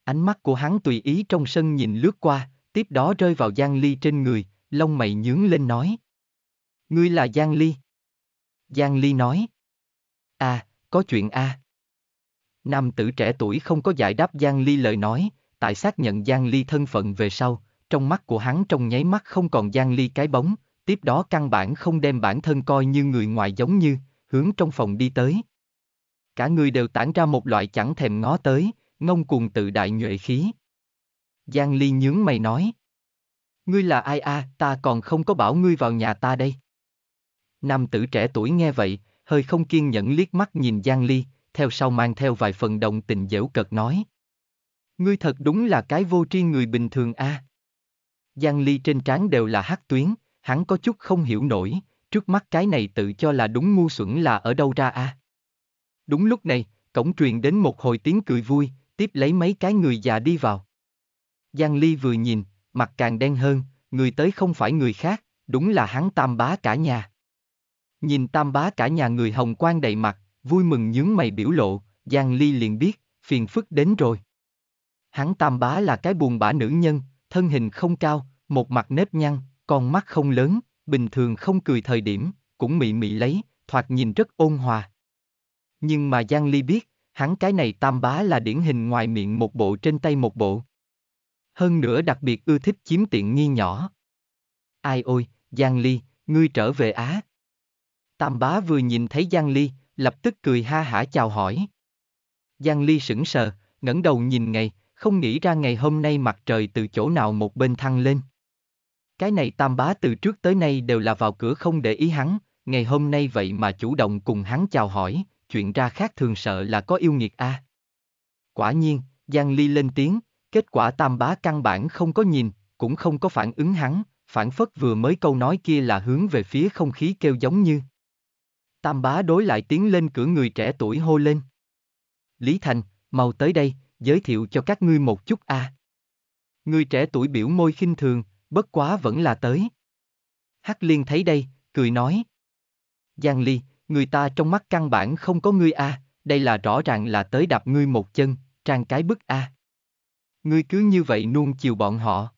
Ánh mắt của hắn tùy ý trong sân nhìn lướt qua, tiếp đó rơi vào Giang Ly trên người, lông mày nhướng lên nói. Ngươi là Giang Ly. Giang Ly nói. À, có chuyện a. À. Nam tử trẻ tuổi không có giải đáp Giang Ly lời nói, tại xác nhận Giang Ly thân phận về sau, trong mắt của hắn trong nháy mắt không còn Giang Ly cái bóng, tiếp đó căn bản không đem bản thân coi như người ngoài giống như, hướng trong phòng đi tới. Cả người đều tản ra một loại chẳng thèm ngó tới, ngông cuồng tự đại nhuệ khí. Giang Ly nhướng mày nói. Ngươi là ai a? À, ta còn không có bảo ngươi vào nhà ta đây. Nam tử trẻ tuổi nghe vậy, hơi không kiên nhẫn liếc mắt nhìn Giang Ly, theo sau mang theo vài phần đồng tình dễu cợt nói. Ngươi thật đúng là cái vô tri người bình thường a. À. Giang Ly trên trán đều là hắc tuyến, hắn có chút không hiểu nổi, trước mắt cái này tự cho là đúng ngu xuẩn là ở đâu ra a. À. Đúng lúc này, cổng truyền đến một hồi tiếng cười vui, tiếp lấy mấy cái người già đi vào. Giang Ly vừa nhìn, mặt càng đen hơn, người tới không phải người khác, đúng là hắn tam bá cả nhà. Nhìn tam bá cả nhà người hồng quang đầy mặt, vui mừng nhướng mày biểu lộ, Giang Ly liền biết, phiền phức đến rồi. Hắn tam bá là cái buồn bã nữ nhân, thân hình không cao, một mặt nếp nhăn, con mắt không lớn, bình thường không cười thời điểm, cũng mị mị lấy, thoạt nhìn rất ôn hòa. Nhưng mà Giang Ly biết, hắn cái này tam bá là điển hình ngoài miệng một bộ trên tay một bộ. Hơn nữa đặc biệt ưa thích chiếm tiện nghi nhỏ. Ai ôi, Giang Ly, ngươi trở về Á. Tam bá vừa nhìn thấy Giang Ly, lập tức cười ha hả chào hỏi. Giang Ly sững sờ, ngẩng đầu nhìn ngày, không nghĩ ra ngày hôm nay mặt trời từ chỗ nào một bên thăng lên. Cái này tam bá từ trước tới nay đều là vào cửa không để ý hắn, ngày hôm nay vậy mà chủ động cùng hắn chào hỏi, chuyện ra khác thường sợ là có yêu nghiệt a. À. Quả nhiên, Giang Ly lên tiếng, kết quả tam bá căn bản không có nhìn, cũng không có phản ứng hắn, phản phất vừa mới câu nói kia là hướng về phía không khí kêu giống như. Tam bá đối lại tiến lên cửa người trẻ tuổi hô lên. Lý Thành, mau tới đây, giới thiệu cho các ngươi một chút a. À. Người trẻ tuổi biểu môi khinh thường, bất quá vẫn là tới. Hắc Liên thấy đây, cười nói. Giang Ly, người ta trong mắt căn bản không có ngươi a, à, đây là rõ ràng là tới đạp ngươi một chân, trang cái bức a. À. Ngươi cứ như vậy nuông chiều bọn họ.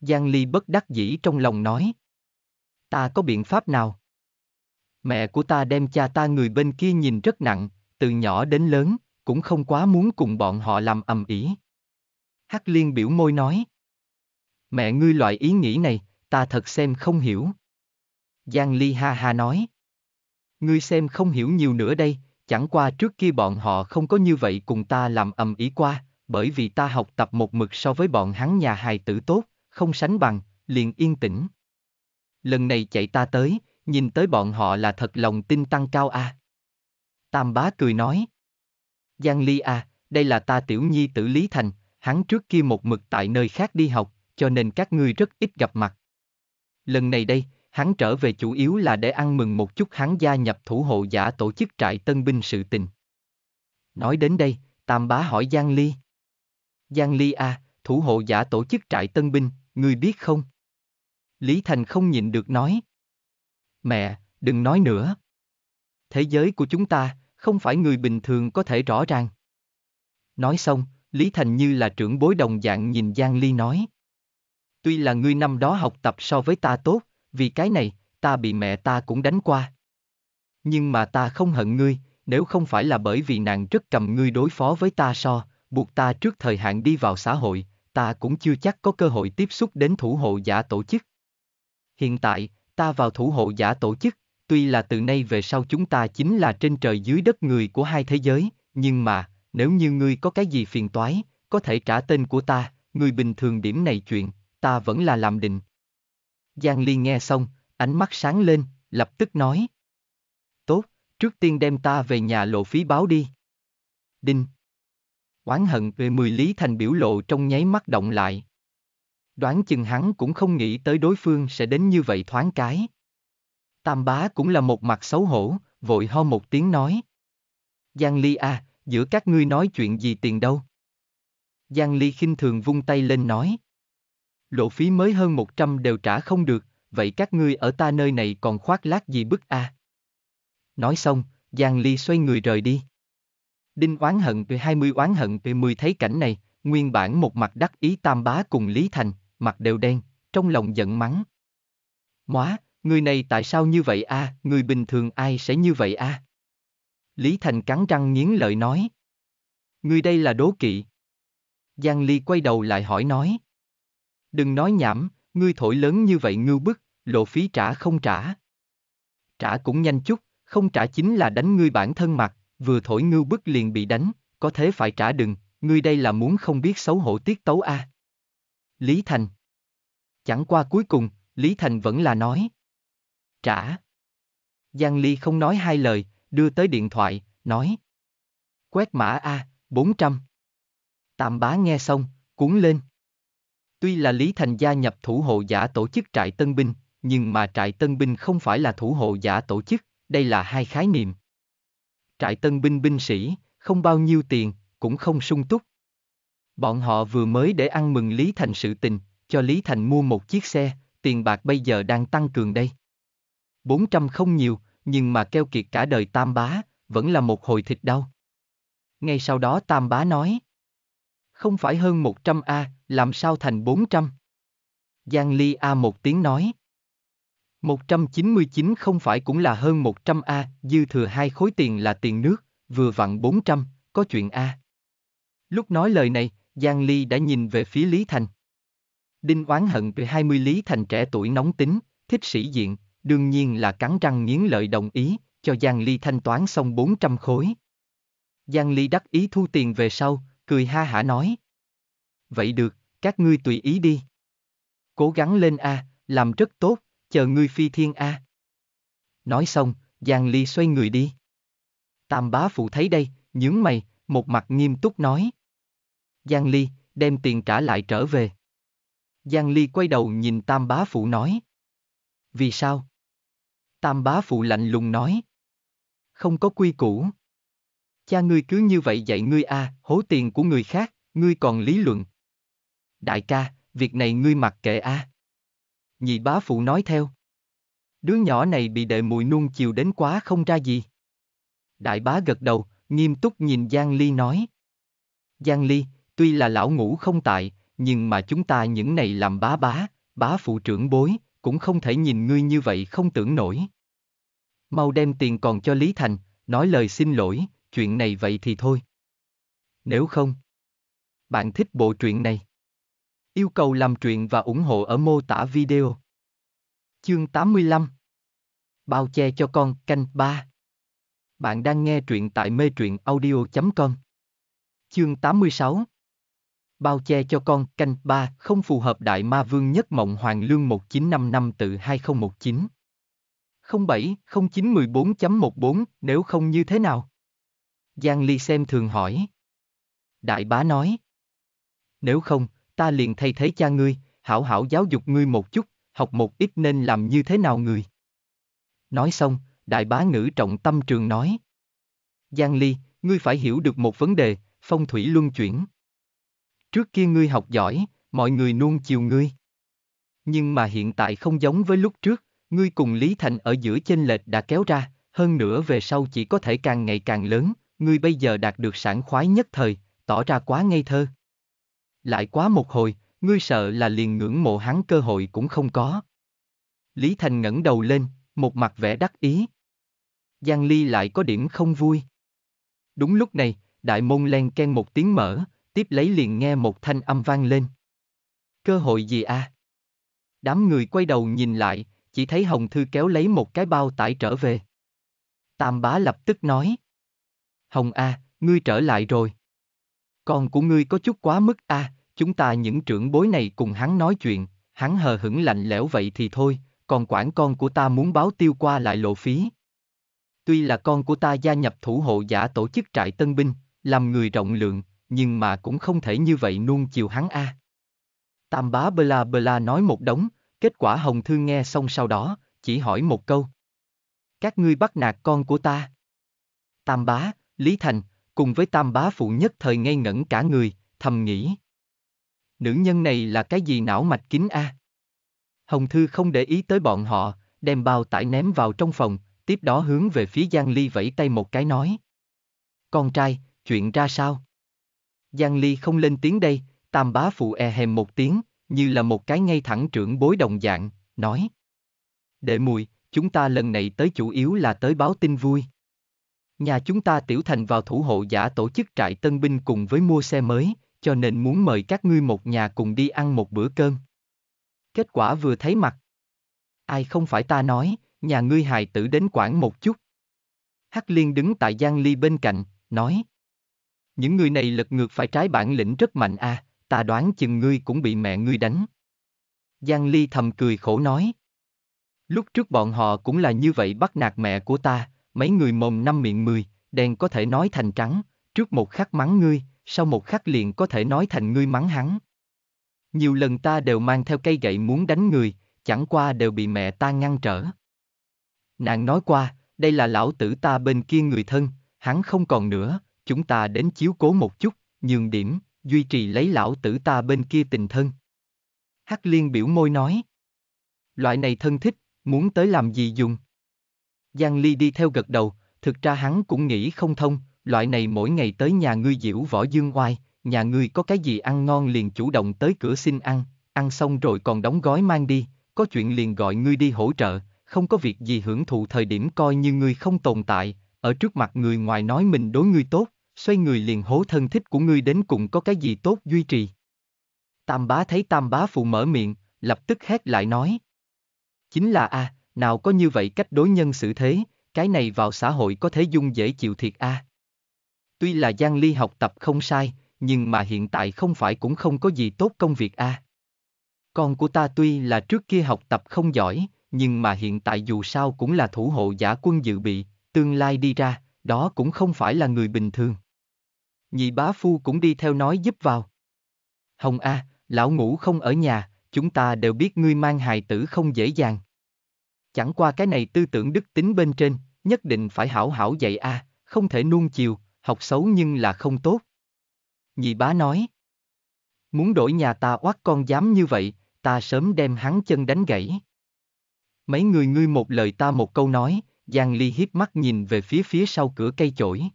Giang Ly bất đắc dĩ trong lòng nói. Ta có biện pháp nào? Mẹ của ta đem cha ta người bên kia nhìn rất nặng, từ nhỏ đến lớn, cũng không quá muốn cùng bọn họ làm ầm ĩ. Hắc liên biểu môi nói. Mẹ ngươi loại ý nghĩ này, ta thật xem không hiểu. Giang Ly ha ha nói. Ngươi xem không hiểu nhiều nữa đây, chẳng qua trước kia bọn họ không có như vậy cùng ta làm ầm ý qua, bởi vì ta học tập một mực so với bọn hắn nhà hài tử tốt, không sánh bằng, liền yên tĩnh. Lần này chạy ta tới, nhìn tới bọn họ là thật lòng tin tăng cao a. À? Tam bá cười nói. Giang Ly à, đây là ta tiểu nhi tử Lý Thành, hắn trước kia một mực tại nơi khác đi học, cho nên các ngươi rất ít gặp mặt. Lần này đây, hắn trở về chủ yếu là để ăn mừng một chút hắn gia nhập thủ hộ giả tổ chức trại tân binh sự tình. Nói đến đây, Tam bá hỏi Giang Ly. Giang Ly à, thủ hộ giả tổ chức trại tân binh, ngươi biết không? Lý Thành không nhịn được nói mẹ, đừng nói nữa. Thế giới của chúng ta, không phải người bình thường có thể rõ ràng. Nói xong, Lý Thành như là trưởng bối đồng dạng nhìn Giang Ly nói. Tuy là ngươi năm đó học tập so với ta tốt, vì cái này, ta bị mẹ ta cũng đánh qua. Nhưng mà ta không hận ngươi, nếu không phải là bởi vì nàng rất cầm ngươi đối phó với ta so, buộc ta trước thời hạn đi vào xã hội, ta cũng chưa chắc có cơ hội tiếp xúc đến thủ hộ giả tổ chức. Hiện tại, ta vào thủ hộ giả tổ chức, tuy là từ nay về sau chúng ta chính là trên trời dưới đất người của hai thế giới, nhưng mà, nếu như ngươi có cái gì phiền toái, có thể trả tên của ta, người bình thường điểm này chuyện, ta vẫn là làm định. Giang Ly nghe xong, ánh mắt sáng lên, lập tức nói. Tốt, trước tiên đem ta về nhà lộ phí báo đi. Đinh. Oán hận về 10 lý thành biểu lộ trong nháy mắt động lại. Đoán chừng hắn cũng không nghĩ tới đối phương sẽ đến như vậy thoáng cái. Tam bá cũng là một mặt xấu hổ, vội ho một tiếng nói. Giang Ly à, giữa các ngươi nói chuyện gì tiền đâu? Giang Ly khinh thường vung tay lên nói. Lộ phí mới hơn 100 đều trả không được, vậy các ngươi ở ta nơi này còn khoác lác gì bức a? À? Nói xong, Giang Ly xoay người rời đi. Đinh oán hận từ 20 oán hận từ 10 thấy cảnh này, nguyên bản một mặt đắc ý tam bá cùng Lý Thành, mặt đều đen, trong lòng giận mắng. Móa, người này tại sao như vậy a, à? người bình thường ai sẽ như vậy a? À? Lý Thành cắn răng nghiến lợi nói. Người đây là đố kỵ. Giang Ly quay đầu lại hỏi nói. Đừng nói nhảm, ngươi thổi lớn như vậy ngưu bức, lộ phí trả không trả. Trả cũng nhanh chút, không trả chính là đánh ngươi bản thân mặt, vừa thổi ngưu bức liền bị đánh, có thế phải trả đừng, ngươi đây là muốn không biết xấu hổ tiết tấu a. À. Lý Thành Chẳng qua cuối cùng, Lý Thành vẫn là nói. Trả. Giang Ly không nói hai lời, đưa tới điện thoại, nói. Quét mã A, 400. Tạm bá nghe xong, cuốn lên. Tuy là Lý Thành gia nhập thủ hộ giả tổ chức trại tân binh, nhưng mà trại tân binh không phải là thủ hộ giả tổ chức, đây là hai khái niệm. Trại tân binh binh sĩ, không bao nhiêu tiền, cũng không sung túc. Bọn họ vừa mới để ăn mừng Lý Thành sự tình, cho Lý Thành mua một chiếc xe, tiền bạc bây giờ đang tăng cường đây. 400 không nhiều, nhưng mà keo kiệt cả đời Tam Bá, vẫn là một hồi thịt đau. Ngay sau đó Tam Bá nói. Không phải hơn 100 A, làm sao thành 400? Giang Ly A một tiếng nói. 199 không phải cũng là hơn 100 A, dư thừa hai khối tiền là tiền nước, vừa vặn 400, có chuyện A. Lúc nói lời này, Giang Ly đã nhìn về phía Lý Thành. Đinh oán hận từ 20 lý thành trẻ tuổi nóng tính, thích sĩ diện, đương nhiên là cắn răng nghiến lợi đồng ý, cho Giang Ly thanh toán xong 400 khối. Giang Ly đắc ý thu tiền về sau, cười ha hả nói. Vậy được, các ngươi tùy ý đi. Cố gắng lên A, làm rất tốt, chờ ngươi phi thiên A. Nói xong, Giang Ly xoay người đi. Tam bá phụ thấy đây, nhướng mày, một mặt nghiêm túc nói. Giang Ly, đem tiền trả lại trở về. Giang Ly quay đầu nhìn Tam Bá Phụ nói. Vì sao? Tam Bá Phụ lạnh lùng nói. Không có quy củ. Cha ngươi cứ như vậy dạy ngươi a, à, hố tiền của người khác, ngươi còn lý luận. Đại ca, việc này ngươi mặc kệ a. À. Nhị bá phụ nói theo. Đứa nhỏ này bị đệ mùi nuông chiều đến quá không ra gì. Đại bá gật đầu, nghiêm túc nhìn Giang Ly nói. Giang Ly, tuy là lão ngủ không tại, nhưng mà chúng ta những này làm bá bá, bá phụ trưởng bối, cũng không thể nhìn ngươi như vậy không tưởng nổi. Mau đem tiền còn cho Lý Thành, nói lời xin lỗi, chuyện này vậy thì thôi. Nếu không, bạn thích bộ truyện này. Yêu cầu làm truyện và ủng hộ ở mô tả video. Chương 85 Bao che cho con, canh 3 Bạn đang nghe truyện tại mê truyện audio.com Chương 86 Bao che cho con, canh ba không phù hợp Đại Ma Vương Nhất Mộng Hoàng Lương 1955 tự 2019. 07 09 14.14, nếu không như thế nào? Giang Ly xem thường hỏi. Đại bá nói. Nếu không, ta liền thay thế cha ngươi, hảo hảo giáo dục ngươi một chút, học một ít nên làm như thế nào người. Nói xong, đại bá ngữ trọng tâm trường nói. Giang Ly, ngươi phải hiểu được một vấn đề, phong thủy luân chuyển. Trước kia ngươi học giỏi, mọi người nuông chiều ngươi. Nhưng mà hiện tại không giống với lúc trước, ngươi cùng Lý Thành ở giữa chênh lệch đã kéo ra, hơn nữa về sau chỉ có thể càng ngày càng lớn, ngươi bây giờ đạt được sản khoái nhất thời, tỏ ra quá ngây thơ. Lại quá một hồi, ngươi sợ là liền ngưỡng mộ hắn cơ hội cũng không có. Lý Thành ngẩng đầu lên, một mặt vẻ đắc ý. Giang Ly lại có điểm không vui. Đúng lúc này, đại môn len ken một tiếng mở, tiếp lấy liền nghe một thanh âm vang lên. Cơ hội gì a? À? Đám người quay đầu nhìn lại, chỉ thấy Hồng Thư kéo lấy một cái bao tải trở về. Tam bá lập tức nói. Hồng A, ngươi trở lại rồi. Con của ngươi có chút quá mức a, à, chúng ta những trưởng bối này cùng hắn nói chuyện, hắn hờ hững lạnh lẽo vậy thì thôi, còn quản con của ta muốn báo tiêu qua lại lộ phí. Tuy là con của ta gia nhập thủ hộ giả tổ chức trại tân binh, làm người rộng lượng, nhưng mà cũng không thể như vậy nuông chiều hắn a. À. Tam bá bla bla nói một đống, kết quả Hồng Thư nghe xong sau đó, chỉ hỏi một câu. Các ngươi bắt nạt con của ta. Tam bá, Lý Thành, cùng với tam bá phụ nhất thời ngây ngẩn cả người, thầm nghĩ. Nữ nhân này là cái gì não mạch kín a? À? Hồng Thư không để ý tới bọn họ, đem bao tải ném vào trong phòng, tiếp đó hướng về phía Giang Ly vẫy tay một cái nói. Con trai, chuyện ra sao? Giang Ly không lên tiếng đây, tam bá phụ e hèm một tiếng, như là một cái ngay thẳng trưởng bối đồng dạng, nói. Đệ mùi, chúng ta lần này tới chủ yếu là tới báo tin vui. Nhà chúng ta tiểu thành vào thủ hộ giả tổ chức trại tân binh cùng với mua xe mới, cho nên muốn mời các ngươi một nhà cùng đi ăn một bữa cơm. Kết quả vừa thấy mặt. Ai không phải ta nói, nhà ngươi hài tử đến quảng một chút. Hắc liên đứng tại Giang Ly bên cạnh, nói. Những người này lật ngược phải trái bản lĩnh rất mạnh a, à, ta đoán chừng ngươi cũng bị mẹ ngươi đánh. Giang Ly thầm cười khổ nói. Lúc trước bọn họ cũng là như vậy bắt nạt mẹ của ta, mấy người mồm năm miệng mười, đen có thể nói thành trắng, trước một khắc mắng ngươi, sau một khắc liền có thể nói thành ngươi mắng hắn. Nhiều lần ta đều mang theo cây gậy muốn đánh người, chẳng qua đều bị mẹ ta ngăn trở. Nàng nói qua, đây là lão tử ta bên kia người thân, hắn không còn nữa, chúng ta đến chiếu cố một chút, nhường điểm, duy trì lấy lão tử ta bên kia tình thân. Hắc liên biểu môi nói. Loại này thân thích, muốn tới làm gì dùng? Giang Ly đi theo gật đầu, thực ra hắn cũng nghĩ không thông, loại này mỗi ngày tới nhà ngươi diễu võ dương oai, nhà ngươi có cái gì ăn ngon liền chủ động tới cửa xin ăn, ăn xong rồi còn đóng gói mang đi, có chuyện liền gọi ngươi đi hỗ trợ, không có việc gì hưởng thụ thời điểm coi như ngươi không tồn tại, ở trước mặt người ngoài nói mình đối ngươi tốt, xoay người liền hố thân thích của ngươi đến cùng có cái gì tốt duy trì. Tam bá thấy tam bá phụ mở miệng, lập tức hét lại nói. Chính là a, à, nào có như vậy cách đối nhân xử thế, cái này vào xã hội có thể dung dễ chịu thiệt a. À. Tuy là Giang Ly học tập không sai, nhưng mà hiện tại không phải cũng không có gì tốt công việc a. À. Con của ta tuy là trước kia học tập không giỏi, nhưng mà hiện tại dù sao cũng là thủ hộ giả quân dự bị, tương lai đi ra, đó cũng không phải là người bình thường nhị bá phu cũng đi theo nói giúp vào. Hồng A, lão ngủ không ở nhà, chúng ta đều biết ngươi mang hài tử không dễ dàng. Chẳng qua cái này tư tưởng đức tính bên trên, nhất định phải hảo hảo dạy A, không thể nuông chiều, học xấu nhưng là không tốt. Nhị bá nói, muốn đổi nhà ta oát con dám như vậy, ta sớm đem hắn chân đánh gãy. Mấy người ngươi một lời ta một câu nói, Giang Ly hiếp mắt nhìn về phía phía sau cửa cây chổi.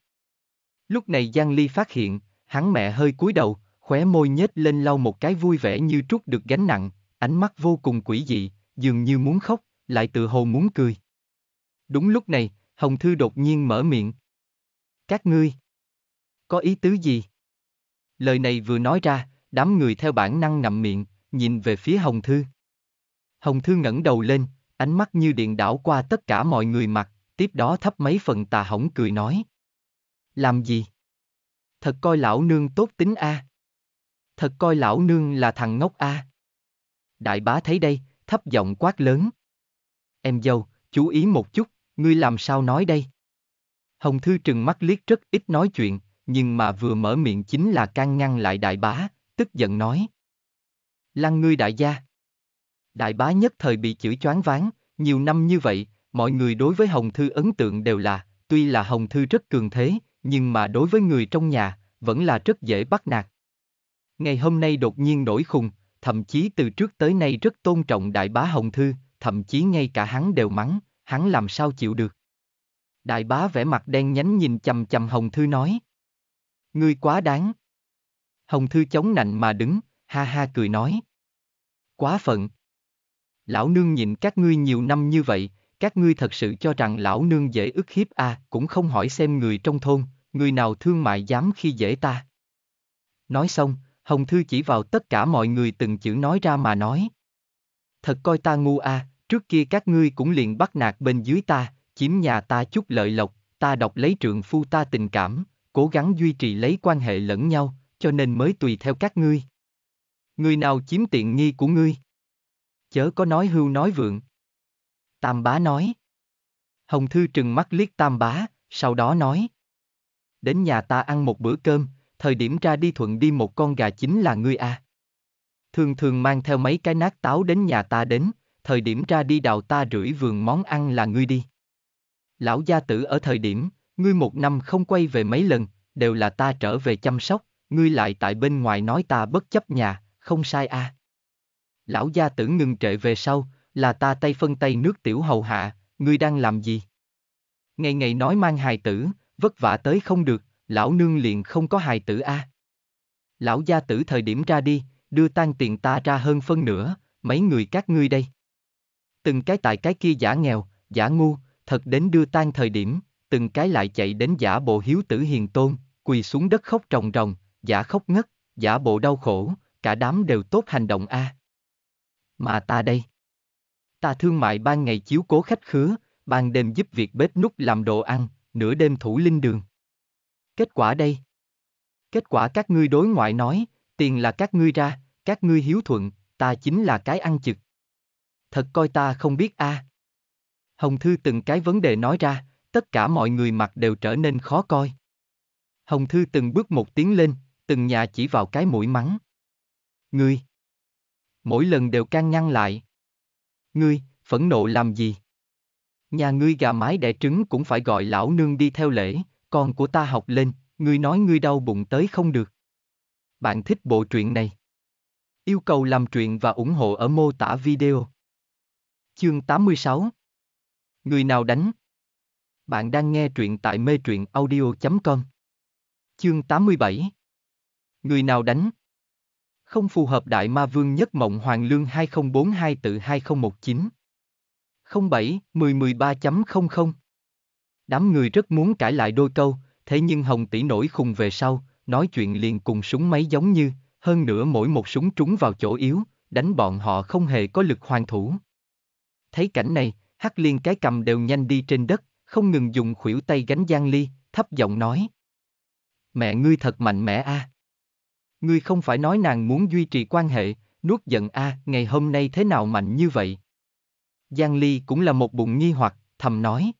Lúc này Giang Ly phát hiện, hắn mẹ hơi cúi đầu, khóe môi nhếch lên lau một cái vui vẻ như trút được gánh nặng, ánh mắt vô cùng quỷ dị, dường như muốn khóc, lại tự hồ muốn cười. Đúng lúc này, Hồng Thư đột nhiên mở miệng. Các ngươi, có ý tứ gì? Lời này vừa nói ra, đám người theo bản năng ngậm miệng, nhìn về phía Hồng Thư. Hồng Thư ngẩng đầu lên, ánh mắt như điện đảo qua tất cả mọi người mặt, tiếp đó thấp mấy phần tà hỏng cười nói làm gì? Thật coi lão nương tốt tính a. À? Thật coi lão nương là thằng ngốc a. À? Đại bá thấy đây, thấp giọng quát lớn. Em dâu, chú ý một chút, ngươi làm sao nói đây? Hồng Thư trừng mắt liếc rất ít nói chuyện, nhưng mà vừa mở miệng chính là can ngăn lại đại bá, tức giận nói. Lăng ngươi đại gia. Đại bá nhất thời bị chửi choáng váng, nhiều năm như vậy, mọi người đối với Hồng Thư ấn tượng đều là, tuy là Hồng Thư rất cường thế, nhưng mà đối với người trong nhà, vẫn là rất dễ bắt nạt. Ngày hôm nay đột nhiên nổi khùng, thậm chí từ trước tới nay rất tôn trọng đại bá Hồng Thư, thậm chí ngay cả hắn đều mắng, hắn làm sao chịu được. Đại bá vẻ mặt đen nhánh nhìn chầm chầm Hồng Thư nói. Ngươi quá đáng. Hồng Thư chống nạnh mà đứng, ha ha cười nói. Quá phận. Lão nương nhịn các ngươi nhiều năm như vậy, các ngươi thật sự cho rằng lão nương dễ ức hiếp à, cũng không hỏi xem người trong thôn, người nào thương mại dám khi dễ ta. Nói xong, Hồng Thư chỉ vào tất cả mọi người từng chữ nói ra mà nói. Thật coi ta ngu à, trước kia các ngươi cũng liền bắt nạt bên dưới ta, chiếm nhà ta chút lợi lộc, ta đọc lấy trượng phu ta tình cảm, cố gắng duy trì lấy quan hệ lẫn nhau, cho nên mới tùy theo các ngươi. Người nào chiếm tiện nghi của ngươi? Chớ có nói hưu nói vượng, Tam bá nói. Hồng Thư trừng mắt liếc tam bá, sau đó nói. Đến nhà ta ăn một bữa cơm, thời điểm ra đi thuận đi một con gà chính là ngươi à. Thường thường mang theo mấy cái nát táo đến nhà ta đến, thời điểm ra đi đào ta rưỡi vườn món ăn là ngươi đi. Lão gia tử ở thời điểm, ngươi một năm không quay về mấy lần, đều là ta trở về chăm sóc, ngươi lại tại bên ngoài nói ta bất chấp nhà, không sai à. Lão gia tử ngừng trệ về sau, là ta tay phân tay nước tiểu hầu hạ, ngươi đang làm gì? Ngày ngày nói mang hài tử, vất vả tới không được, lão nương liền không có hài tử a. À. Lão gia tử thời điểm ra đi, đưa tan tiền ta ra hơn phân nửa, mấy người các ngươi đây. Từng cái tại cái kia giả nghèo, giả ngu, thật đến đưa tan thời điểm, từng cái lại chạy đến giả bộ hiếu tử hiền tôn, quỳ xuống đất khóc ròng ròng, giả khóc ngất, giả bộ đau khổ, cả đám đều tốt hành động a. À. Mà ta đây Ta thương mại ban ngày chiếu cố khách khứa, ban đêm giúp việc bếp nút làm đồ ăn, nửa đêm thủ linh đường. Kết quả đây. Kết quả các ngươi đối ngoại nói, tiền là các ngươi ra, các ngươi hiếu thuận, ta chính là cái ăn chực. Thật coi ta không biết a. À. Hồng Thư từng cái vấn đề nói ra, tất cả mọi người mặt đều trở nên khó coi. Hồng Thư từng bước một tiếng lên, từng nhà chỉ vào cái mũi mắng. Ngươi! Mỗi lần đều can ngăn lại. Ngươi, phẫn nộ làm gì? Nhà ngươi gà mái đẻ trứng cũng phải gọi lão nương đi theo lễ, con của ta học lên, ngươi nói ngươi đau bụng tới không được. Bạn thích bộ truyện này? Yêu cầu làm truyện và ủng hộ ở mô tả video. Chương 86 Người nào đánh? Bạn đang nghe truyện tại mê truyện audio.com Chương 87 Người nào đánh? Không phù hợp Đại Ma Vương Nhất Mộng Hoàng Lương 2042 tự 2019. 07 13 00 Đám người rất muốn cãi lại đôi câu, thế nhưng Hồng Tỷ nổi khùng về sau, nói chuyện liền cùng súng máy giống như, hơn nữa mỗi một súng trúng vào chỗ yếu, đánh bọn họ không hề có lực hoàn thủ. Thấy cảnh này, Hắc Liên cái cầm đều nhanh đi trên đất, không ngừng dùng khuỷu tay gánh Giang Ly, thấp giọng nói. Mẹ ngươi thật mạnh mẽ a. À. Ngươi không phải nói nàng muốn duy trì quan hệ, nuốt giận a, à, ngày hôm nay thế nào mạnh như vậy? Giang Ly cũng là một bụng nghi hoặc, thầm nói.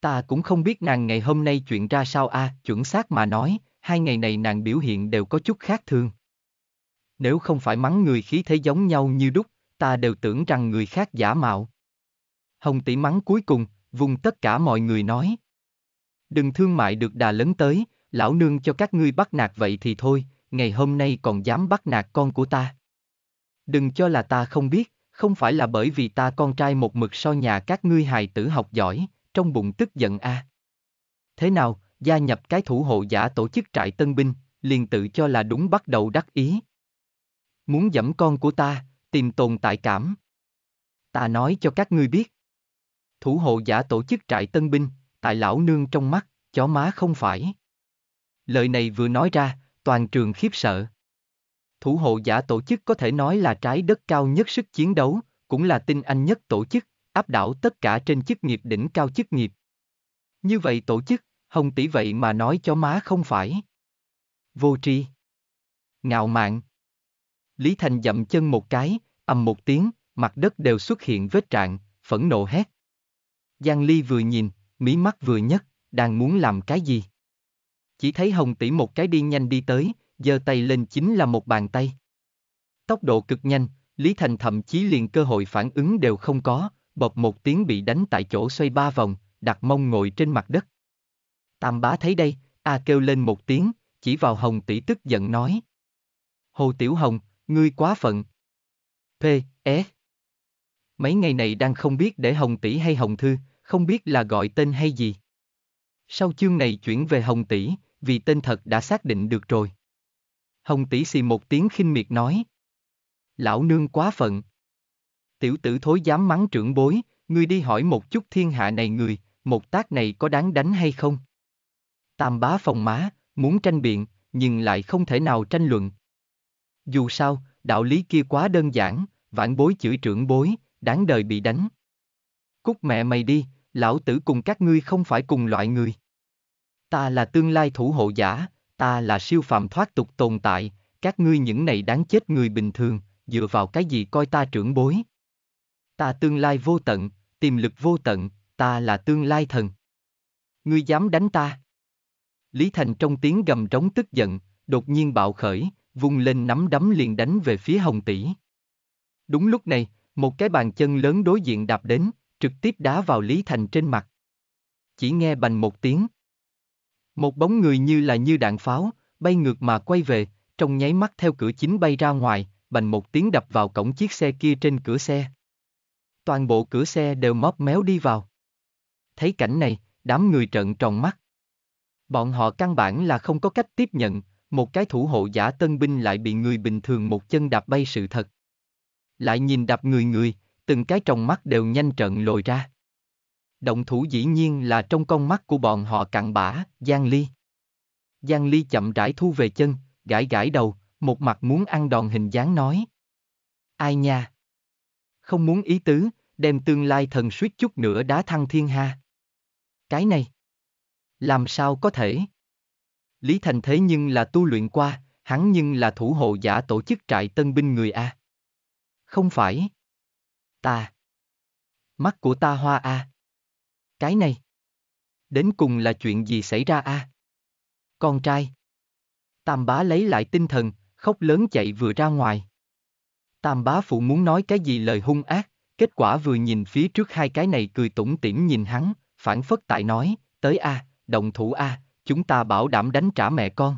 Ta cũng không biết nàng ngày hôm nay chuyện ra sao a, à, chuẩn xác mà nói, hai ngày này nàng biểu hiện đều có chút khác thường. Nếu không phải mắng người khí thế giống nhau như đúc, ta đều tưởng rằng người khác giả mạo. Hồng tỷ mắng cuối cùng, vùng tất cả mọi người nói. Đừng thương mại được đà lớn tới, lão nương cho các ngươi bắt nạt vậy thì thôi, ngày hôm nay còn dám bắt nạt con của ta. Đừng cho là ta không biết, không phải là bởi vì ta con trai một mực so nhà các ngươi hài tử học giỏi, trong bụng tức giận a. À. Thế nào, gia nhập cái thủ hộ giả tổ chức trại tân binh, liền tự cho là đúng bắt đầu đắc ý. Muốn dẫm con của ta, tìm tồn tại cảm. Ta nói cho các ngươi biết. Thủ hộ giả tổ chức trại tân binh, tại lão nương trong mắt, chó má không phải. Lời này vừa nói ra, toàn trường khiếp sợ. Thủ hộ giả tổ chức có thể nói là trái đất cao nhất sức chiến đấu, cũng là tinh anh nhất tổ chức, áp đảo tất cả trên chức nghiệp đỉnh cao chức nghiệp. Như vậy tổ chức, hồng tỷ vậy mà nói cho má không phải. Vô tri. Ngạo mạn. Lý Thành dậm chân một cái, ầm một tiếng, mặt đất đều xuất hiện vết trạng, phẫn nộ hét. Giang Ly vừa nhìn, mí mắt vừa nhấc, đang muốn làm cái gì? chỉ thấy Hồng Tỷ một cái điên nhanh đi tới, giơ tay lên chính là một bàn tay. Tốc độ cực nhanh, Lý Thành thậm chí liền cơ hội phản ứng đều không có, bọc một tiếng bị đánh tại chỗ xoay ba vòng, đặt mông ngồi trên mặt đất. Tam bá thấy đây, A à kêu lên một tiếng, chỉ vào Hồng Tỷ tức giận nói. Hồ Tiểu Hồng, ngươi quá phận. P. e Mấy ngày này đang không biết để Hồng Tỷ hay Hồng Thư, không biết là gọi tên hay gì. Sau chương này chuyển về Hồng Tỷ, vì tên thật đã xác định được rồi. Hồng tỷ xì một tiếng khinh miệt nói. Lão nương quá phận. Tiểu tử thối dám mắng trưởng bối, ngươi đi hỏi một chút thiên hạ này người, một tác này có đáng đánh hay không? Tam bá phòng má, muốn tranh biện, nhưng lại không thể nào tranh luận. Dù sao, đạo lý kia quá đơn giản, vãn bối chửi trưởng bối, đáng đời bị đánh. Cút mẹ mày đi, lão tử cùng các ngươi không phải cùng loại người. Ta là tương lai thủ hộ giả, ta là siêu phàm thoát tục tồn tại, các ngươi những này đáng chết người bình thường, dựa vào cái gì coi ta trưởng bối. Ta tương lai vô tận, tiềm lực vô tận, ta là tương lai thần. Ngươi dám đánh ta? Lý Thành trong tiếng gầm trống tức giận, đột nhiên bạo khởi, vung lên nắm đấm liền đánh về phía Hồng Tỷ. Đúng lúc này, một cái bàn chân lớn đối diện đạp đến, trực tiếp đá vào Lý Thành trên mặt. Chỉ nghe bành một tiếng. Một bóng người như là như đạn pháo, bay ngược mà quay về, trong nháy mắt theo cửa chính bay ra ngoài, bành một tiếng đập vào cổng chiếc xe kia trên cửa xe. Toàn bộ cửa xe đều móp méo đi vào. Thấy cảnh này, đám người trợn tròn mắt. Bọn họ căn bản là không có cách tiếp nhận, một cái thủ hộ giả tân binh lại bị người bình thường một chân đạp bay sự thật. Lại nhìn đạp người người, từng cái tròng mắt đều nhanh trợn lồi ra. Động thủ dĩ nhiên là trong con mắt của bọn họ cặn bã, Giang Ly. Giang Ly chậm rãi thu về chân, gãi gãi đầu, một mặt muốn ăn đòn hình dáng nói. Ai nha? Không muốn ý tứ, đem tương lai thần suýt chút nữa đá thăng thiên ha. Cái này. Làm sao có thể? Lý Thành thế nhưng là tu luyện qua, hắn nhưng là thủ hộ giả tổ chức trại tân binh người A. Không phải. Ta. Mắt của ta hoa A. Cái này. Đến cùng là chuyện gì xảy ra a? À? Con trai. Tam bá lấy lại tinh thần, khóc lớn chạy vừa ra ngoài. Tam bá phụ muốn nói cái gì lời hung ác, kết quả vừa nhìn phía trước hai cái này cười tủm tỉm nhìn hắn, phản phất tại nói, tới a, à, động thủ a, à, chúng ta bảo đảm đánh trả mẹ con.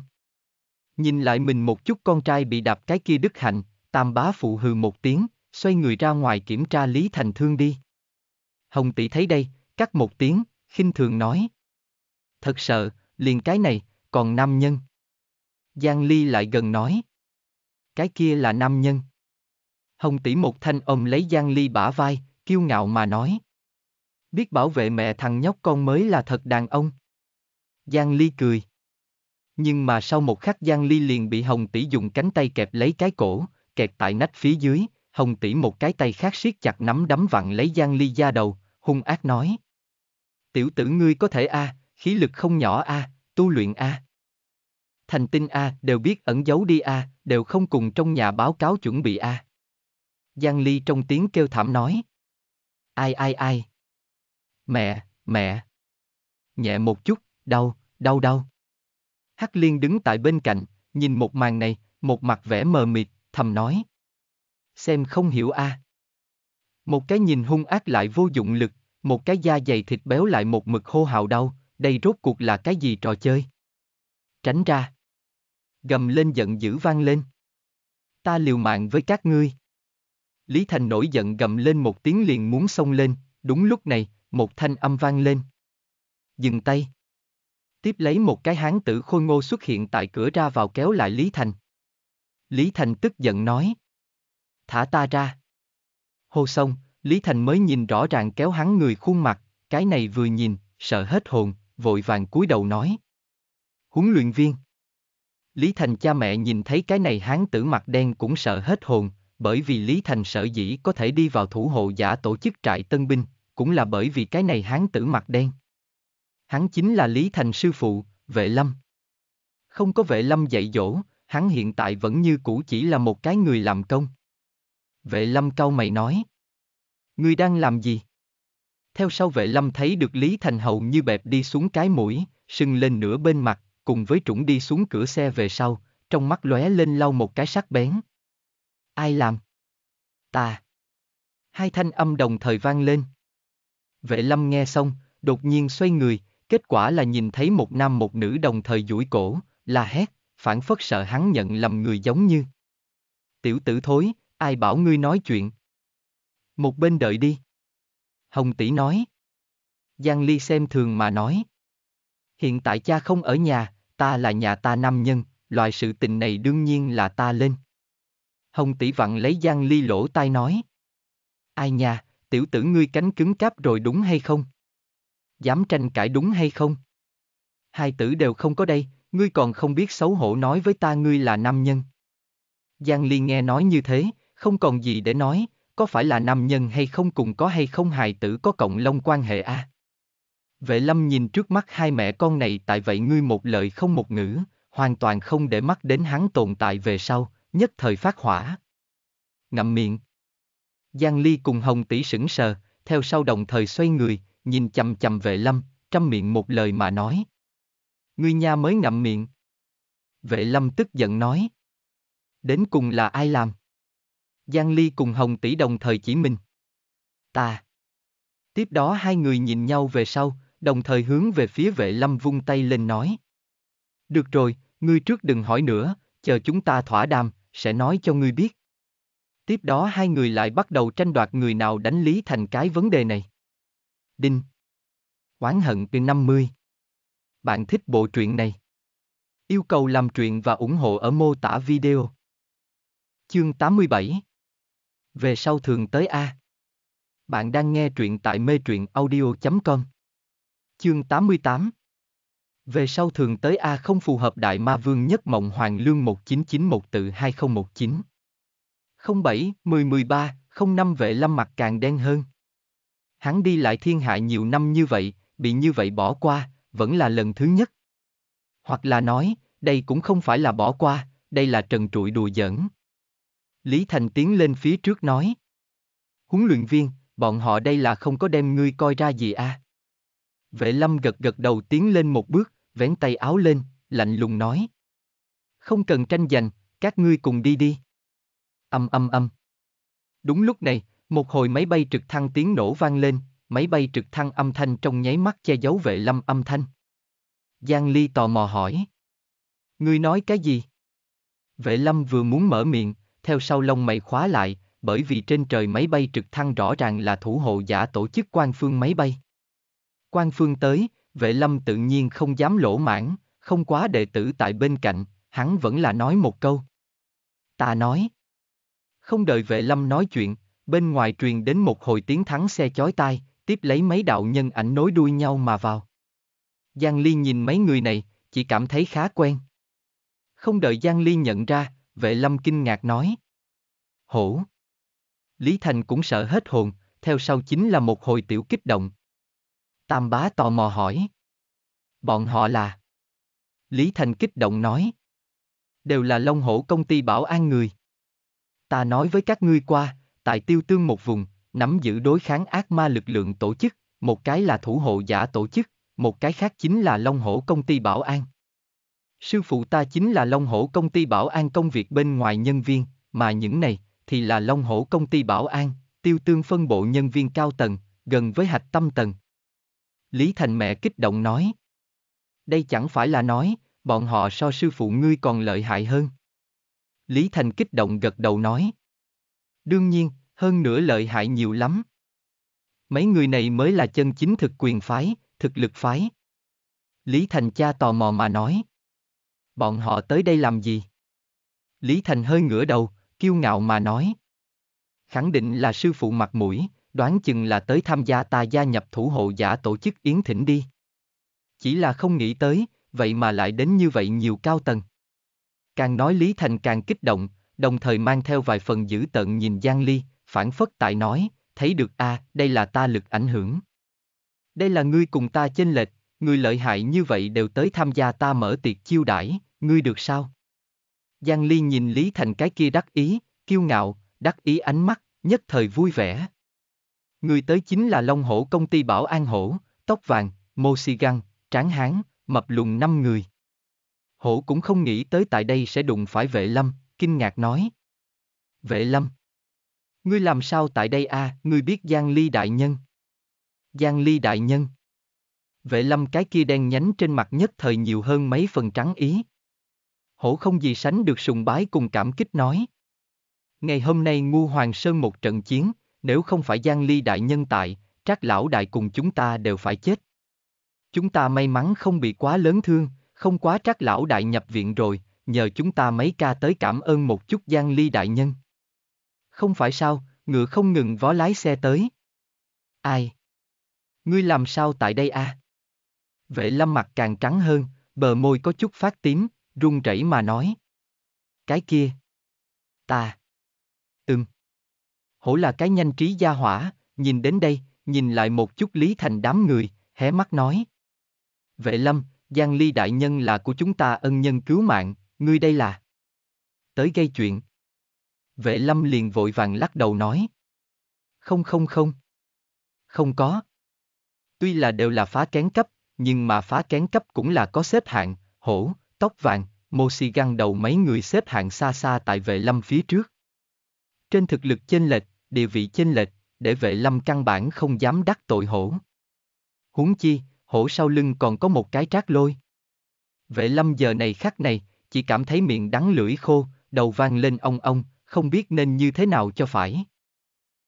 Nhìn lại mình một chút con trai bị đạp cái kia đức hạnh, tam bá phụ hừ một tiếng, xoay người ra ngoài kiểm tra Lý Thành Thương đi. Hồng tỷ thấy đây, cắt một tiếng, khinh thường nói. Thật sợ, liền cái này, còn nam nhân. Giang Ly lại gần nói. Cái kia là nam nhân. Hồng tỷ một thanh ôm lấy Giang Ly bả vai, kiêu ngạo mà nói. Biết bảo vệ mẹ thằng nhóc con mới là thật đàn ông. Giang Ly cười. Nhưng mà sau một khắc Giang Ly liền bị Hồng tỷ dùng cánh tay kẹp lấy cái cổ, kẹp tại nách phía dưới, Hồng tỷ một cái tay khác siết chặt nắm đấm vặn lấy Giang Ly da đầu, hung ác nói tiểu tử ngươi có thể a, à, khí lực không nhỏ a, à, tu luyện a. À. Thành tinh a, đều biết ẩn giấu đi a, đều không cùng trong nhà báo cáo chuẩn bị a. Giang Ly trong tiếng kêu thảm nói. Ai ai ai. Mẹ, mẹ. Nhẹ một chút, đau, đau đau. Hắc Liên đứng tại bên cạnh, nhìn một màn này, một mặt vẻ mờ mịt, thầm nói. Xem không hiểu a. À. Một cái nhìn hung ác lại vô dụng lực, một cái da dày thịt béo lại một mực hô hào đau, đây rốt cuộc là cái gì trò chơi? Tránh ra. Gầm lên giận dữ vang lên. Ta liều mạng với các ngươi. Lý Thành nổi giận gầm lên một tiếng liền muốn xông lên, đúng lúc này, một thanh âm vang lên. Dừng tay. Tiếp lấy một cái hán tử khôi ngô xuất hiện tại cửa ra vào kéo lại Lý Thành. Lý Thành tức giận nói. Thả ta ra. Hô xong, Lý Thành mới nhìn rõ ràng kéo hắn người khuôn mặt, cái này vừa nhìn, sợ hết hồn, vội vàng cúi đầu nói. Huấn luyện viên. Lý Thành cha mẹ nhìn thấy cái này hán tử mặt đen cũng sợ hết hồn, bởi vì Lý Thành sợ dĩ có thể đi vào thủ hộ giả tổ chức trại tân binh, cũng là bởi vì cái này hán tử mặt đen. Hắn chính là Lý Thành sư phụ, vệ lâm. Không có vệ lâm dạy dỗ, hắn hiện tại vẫn như cũ chỉ là một cái người làm công. Vệ lâm cao mày nói. Ngươi đang làm gì? Theo sau vệ lâm thấy được Lý Thành hầu như bẹp đi xuống cái mũi, sưng lên nửa bên mặt, cùng với trũng đi xuống cửa xe về sau, trong mắt lóe lên lau một cái sắc bén. Ai làm? Ta. Hai thanh âm đồng thời vang lên. Vệ lâm nghe xong, đột nhiên xoay người, kết quả là nhìn thấy một nam một nữ đồng thời duỗi cổ, la hét, phản phất sợ hắn nhận lầm người giống như. Tiểu tử thối, ai bảo ngươi nói chuyện. Một bên đợi đi. Hồng tỷ nói. Giang Ly xem thường mà nói. Hiện tại cha không ở nhà, ta là nhà ta nam nhân, loại sự tình này đương nhiên là ta lên. Hồng tỷ vặn lấy Giang Ly lỗ tai nói. Ai nhà, tiểu tử ngươi cánh cứng cáp rồi đúng hay không? Dám tranh cãi đúng hay không? Hai tử đều không có đây, ngươi còn không biết xấu hổ nói với ta ngươi là nam nhân. Giang Ly nghe nói như thế, không còn gì để nói, có phải là nam nhân hay không cùng có hay không hài tử có cộng long quan hệ a? À? Vệ lâm nhìn trước mắt hai mẹ con này tại vậy ngươi một lời không một ngữ, hoàn toàn không để mắt đến hắn tồn tại về sau, nhất thời phát hỏa. Ngậm miệng. Giang Ly cùng Hồng Tỷ sững sờ, theo sau đồng thời xoay người, nhìn chầm chầm vệ lâm, trăm miệng một lời mà nói. Ngươi nha mới ngậm miệng. Vệ lâm tức giận nói. Đến cùng là ai làm? Giang Ly cùng Hồng Tỷ đồng thời chỉ mình. Ta. Tiếp đó hai người nhìn nhau về sau, đồng thời hướng về phía vệ lâm vung tay lên nói. Được rồi, ngươi trước đừng hỏi nữa, chờ chúng ta thỏa đàm, sẽ nói cho ngươi biết. Tiếp đó hai người lại bắt đầu tranh đoạt người nào đánh lý thành cái vấn đề này. Đinh. Oán hận từ 50. Bạn thích bộ truyện này? Yêu cầu làm truyện và ủng hộ ở mô tả video. Chương 87 về sau thường tới A. Bạn đang nghe truyện tại mê truyện audio.com. Chương 88 Về sau thường tới A không phù hợp Đại Ma Vương Nhất Mộng Hoàng Lương 1991 tự 2019. 07, 10, 13, 05 vệ lâm mặt càng đen hơn. Hắn đi lại thiên hạ nhiều năm như vậy, bị như vậy bỏ qua, vẫn là lần thứ nhất. Hoặc là nói, đây cũng không phải là bỏ qua, đây là trần trụi đùa giỡn. Lý Thành tiến lên phía trước nói. Huấn luyện viên, bọn họ đây là không có đem ngươi coi ra gì à? Vệ lâm gật gật đầu tiến lên một bước, vén tay áo lên, lạnh lùng nói. Không cần tranh giành, các ngươi cùng đi đi. Âm âm âm. Đúng lúc này, một hồi máy bay trực thăng tiếng nổ vang lên, máy bay trực thăng âm thanh trong nháy mắt che giấu vệ lâm âm thanh. Giang Ly tò mò hỏi. Ngươi nói cái gì? Vệ lâm vừa muốn mở miệng, theo sau lông mày khóa lại, bởi vì trên trời máy bay trực thăng rõ ràng là thủ hộ giả tổ chức quan phương máy bay. Quan phương tới, vệ lâm tự nhiên không dám lỗ mãn, không quá đệ tử tại bên cạnh, hắn vẫn là nói một câu. Ta nói. Không đợi vệ lâm nói chuyện, bên ngoài truyền đến một hồi tiếng thắng xe chói tai, tiếp lấy mấy đạo nhân ảnh nối đuôi nhau mà vào. Giang Ly nhìn mấy người này, chỉ cảm thấy khá quen. Không đợi Giang Ly nhận ra, vệ lâm kinh ngạc nói. Hổ. Lý Thành cũng sợ hết hồn, theo sau chính là một hồi tiểu kích động. Tam bá tò mò hỏi. Bọn họ là... Lý Thành kích động nói. Đều là Long Hổ công ty bảo an người. Ta nói với các ngươi qua, tại tiêu tương một vùng, nắm giữ đối kháng ác ma lực lượng tổ chức, một cái là thủ hộ giả tổ chức, một cái khác chính là Long Hổ công ty bảo an. Sư phụ ta chính là Long Hổ công ty bảo an công việc bên ngoài nhân viên, mà những này thì là Long Hổ công ty bảo an, tiêu tương phân bộ nhân viên cao tầng, gần với hạch tâm tầng. Lý Thành mẹ kích động nói. Đây chẳng phải là nói, bọn họ so sư phụ ngươi còn lợi hại hơn. Lý Thành kích động gật đầu nói. Đương nhiên, hơn nữa lợi hại nhiều lắm. Mấy người này mới là chân chính thực quyền phái, thực lực phái. Lý Thành cha tò mò mà nói bọn họ tới đây làm gì? Lý Thành hơi ngửa đầu, kiêu ngạo mà nói. Khẳng định là sư phụ mặt mũi, đoán chừng là tới tham gia ta gia nhập thủ hộ giả tổ chức Yến Thỉnh đi. Chỉ là không nghĩ tới, vậy mà lại đến như vậy nhiều cao tầng. Càng nói Lý Thành càng kích động, đồng thời mang theo vài phần dữ tận nhìn Giang Ly, phản phất tại nói, thấy được a, à, đây là ta lực ảnh hưởng. Đây là ngươi cùng ta chênh lệch, người lợi hại như vậy đều tới tham gia ta mở tiệc chiêu đãi, ngươi được sao? Giang Ly nhìn Lý Thành cái kia đắc ý, kiêu ngạo, đắc ý ánh mắt, nhất thời vui vẻ. Người tới chính là Long Hổ công ty Bảo An Hổ, tóc vàng, mô xì găng, tráng hán, mập lùn năm người. Hổ cũng không nghĩ tới tại đây sẽ đụng phải vệ lâm, kinh ngạc nói. Vệ lâm. Ngươi làm sao tại đây a? À? ngươi biết Giang Ly Đại Nhân. Giang Ly Đại Nhân. Vệ lâm cái kia đen nhánh trên mặt nhất thời nhiều hơn mấy phần trắng ý hổ không gì sánh được sùng bái cùng cảm kích nói. Ngày hôm nay ngu hoàng sơn một trận chiến, nếu không phải Giang Ly đại nhân tại, trác lão đại cùng chúng ta đều phải chết. Chúng ta may mắn không bị quá lớn thương, không quá trác lão đại nhập viện rồi, nhờ chúng ta mấy ca tới cảm ơn một chút Giang Ly đại nhân. Không phải sao, ngựa không ngừng vó lái xe tới. Ai? Ngươi làm sao tại đây a? À? Vệ lâm mặt càng trắng hơn, bờ môi có chút phát tím, run rẩy mà nói. Cái kia. Ta. Ừm. Hổ là cái nhanh trí gia hỏa, nhìn đến đây, nhìn lại một chút Lý Thành đám người, hé mắt nói. Vệ lâm, Giang Ly Đại Nhân là của chúng ta ân nhân cứu mạng, ngươi đây là. Tới gây chuyện. Vệ lâm liền vội vàng lắc đầu nói. Không không không. Không có. Tuy là đều là phá kén cấp, nhưng mà phá kén cấp cũng là có xếp hạng, hổ, tóc vàng, Mô Xì găng đầu mấy người xếp hạng xa xa tại vệ lâm phía trước. Trên thực lực chênh lệch, địa vị chênh lệch, để vệ lâm căn bản không dám đắc tội hổ. Huống chi, hổ sau lưng còn có một cái trác lôi. Vệ lâm giờ này khắc này, chỉ cảm thấy miệng đắng lưỡi khô, đầu vang lên ong ong, không biết nên như thế nào cho phải.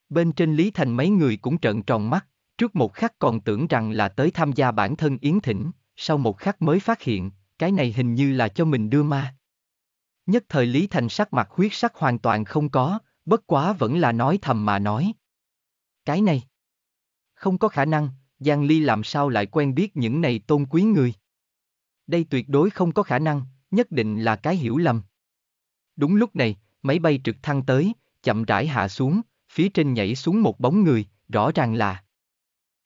Bên trên Lý Thành mấy người cũng trợn tròn mắt, trước một khắc còn tưởng rằng là tới tham gia bản thân Yến Thỉnh, sau một khắc mới phát hiện, cái này hình như là cho mình đưa ma. Nhất thời Lý Thành sắc mặt huyết sắc hoàn toàn không có, bất quá vẫn là nói thầm mà nói. Cái này, không có khả năng, Giang Ly làm sao lại quen biết những này tôn quý người. Đây tuyệt đối không có khả năng, nhất định là cái hiểu lầm. Đúng lúc này, máy bay trực thăng tới, chậm rãi hạ xuống, phía trên nhảy xuống một bóng người, rõ ràng là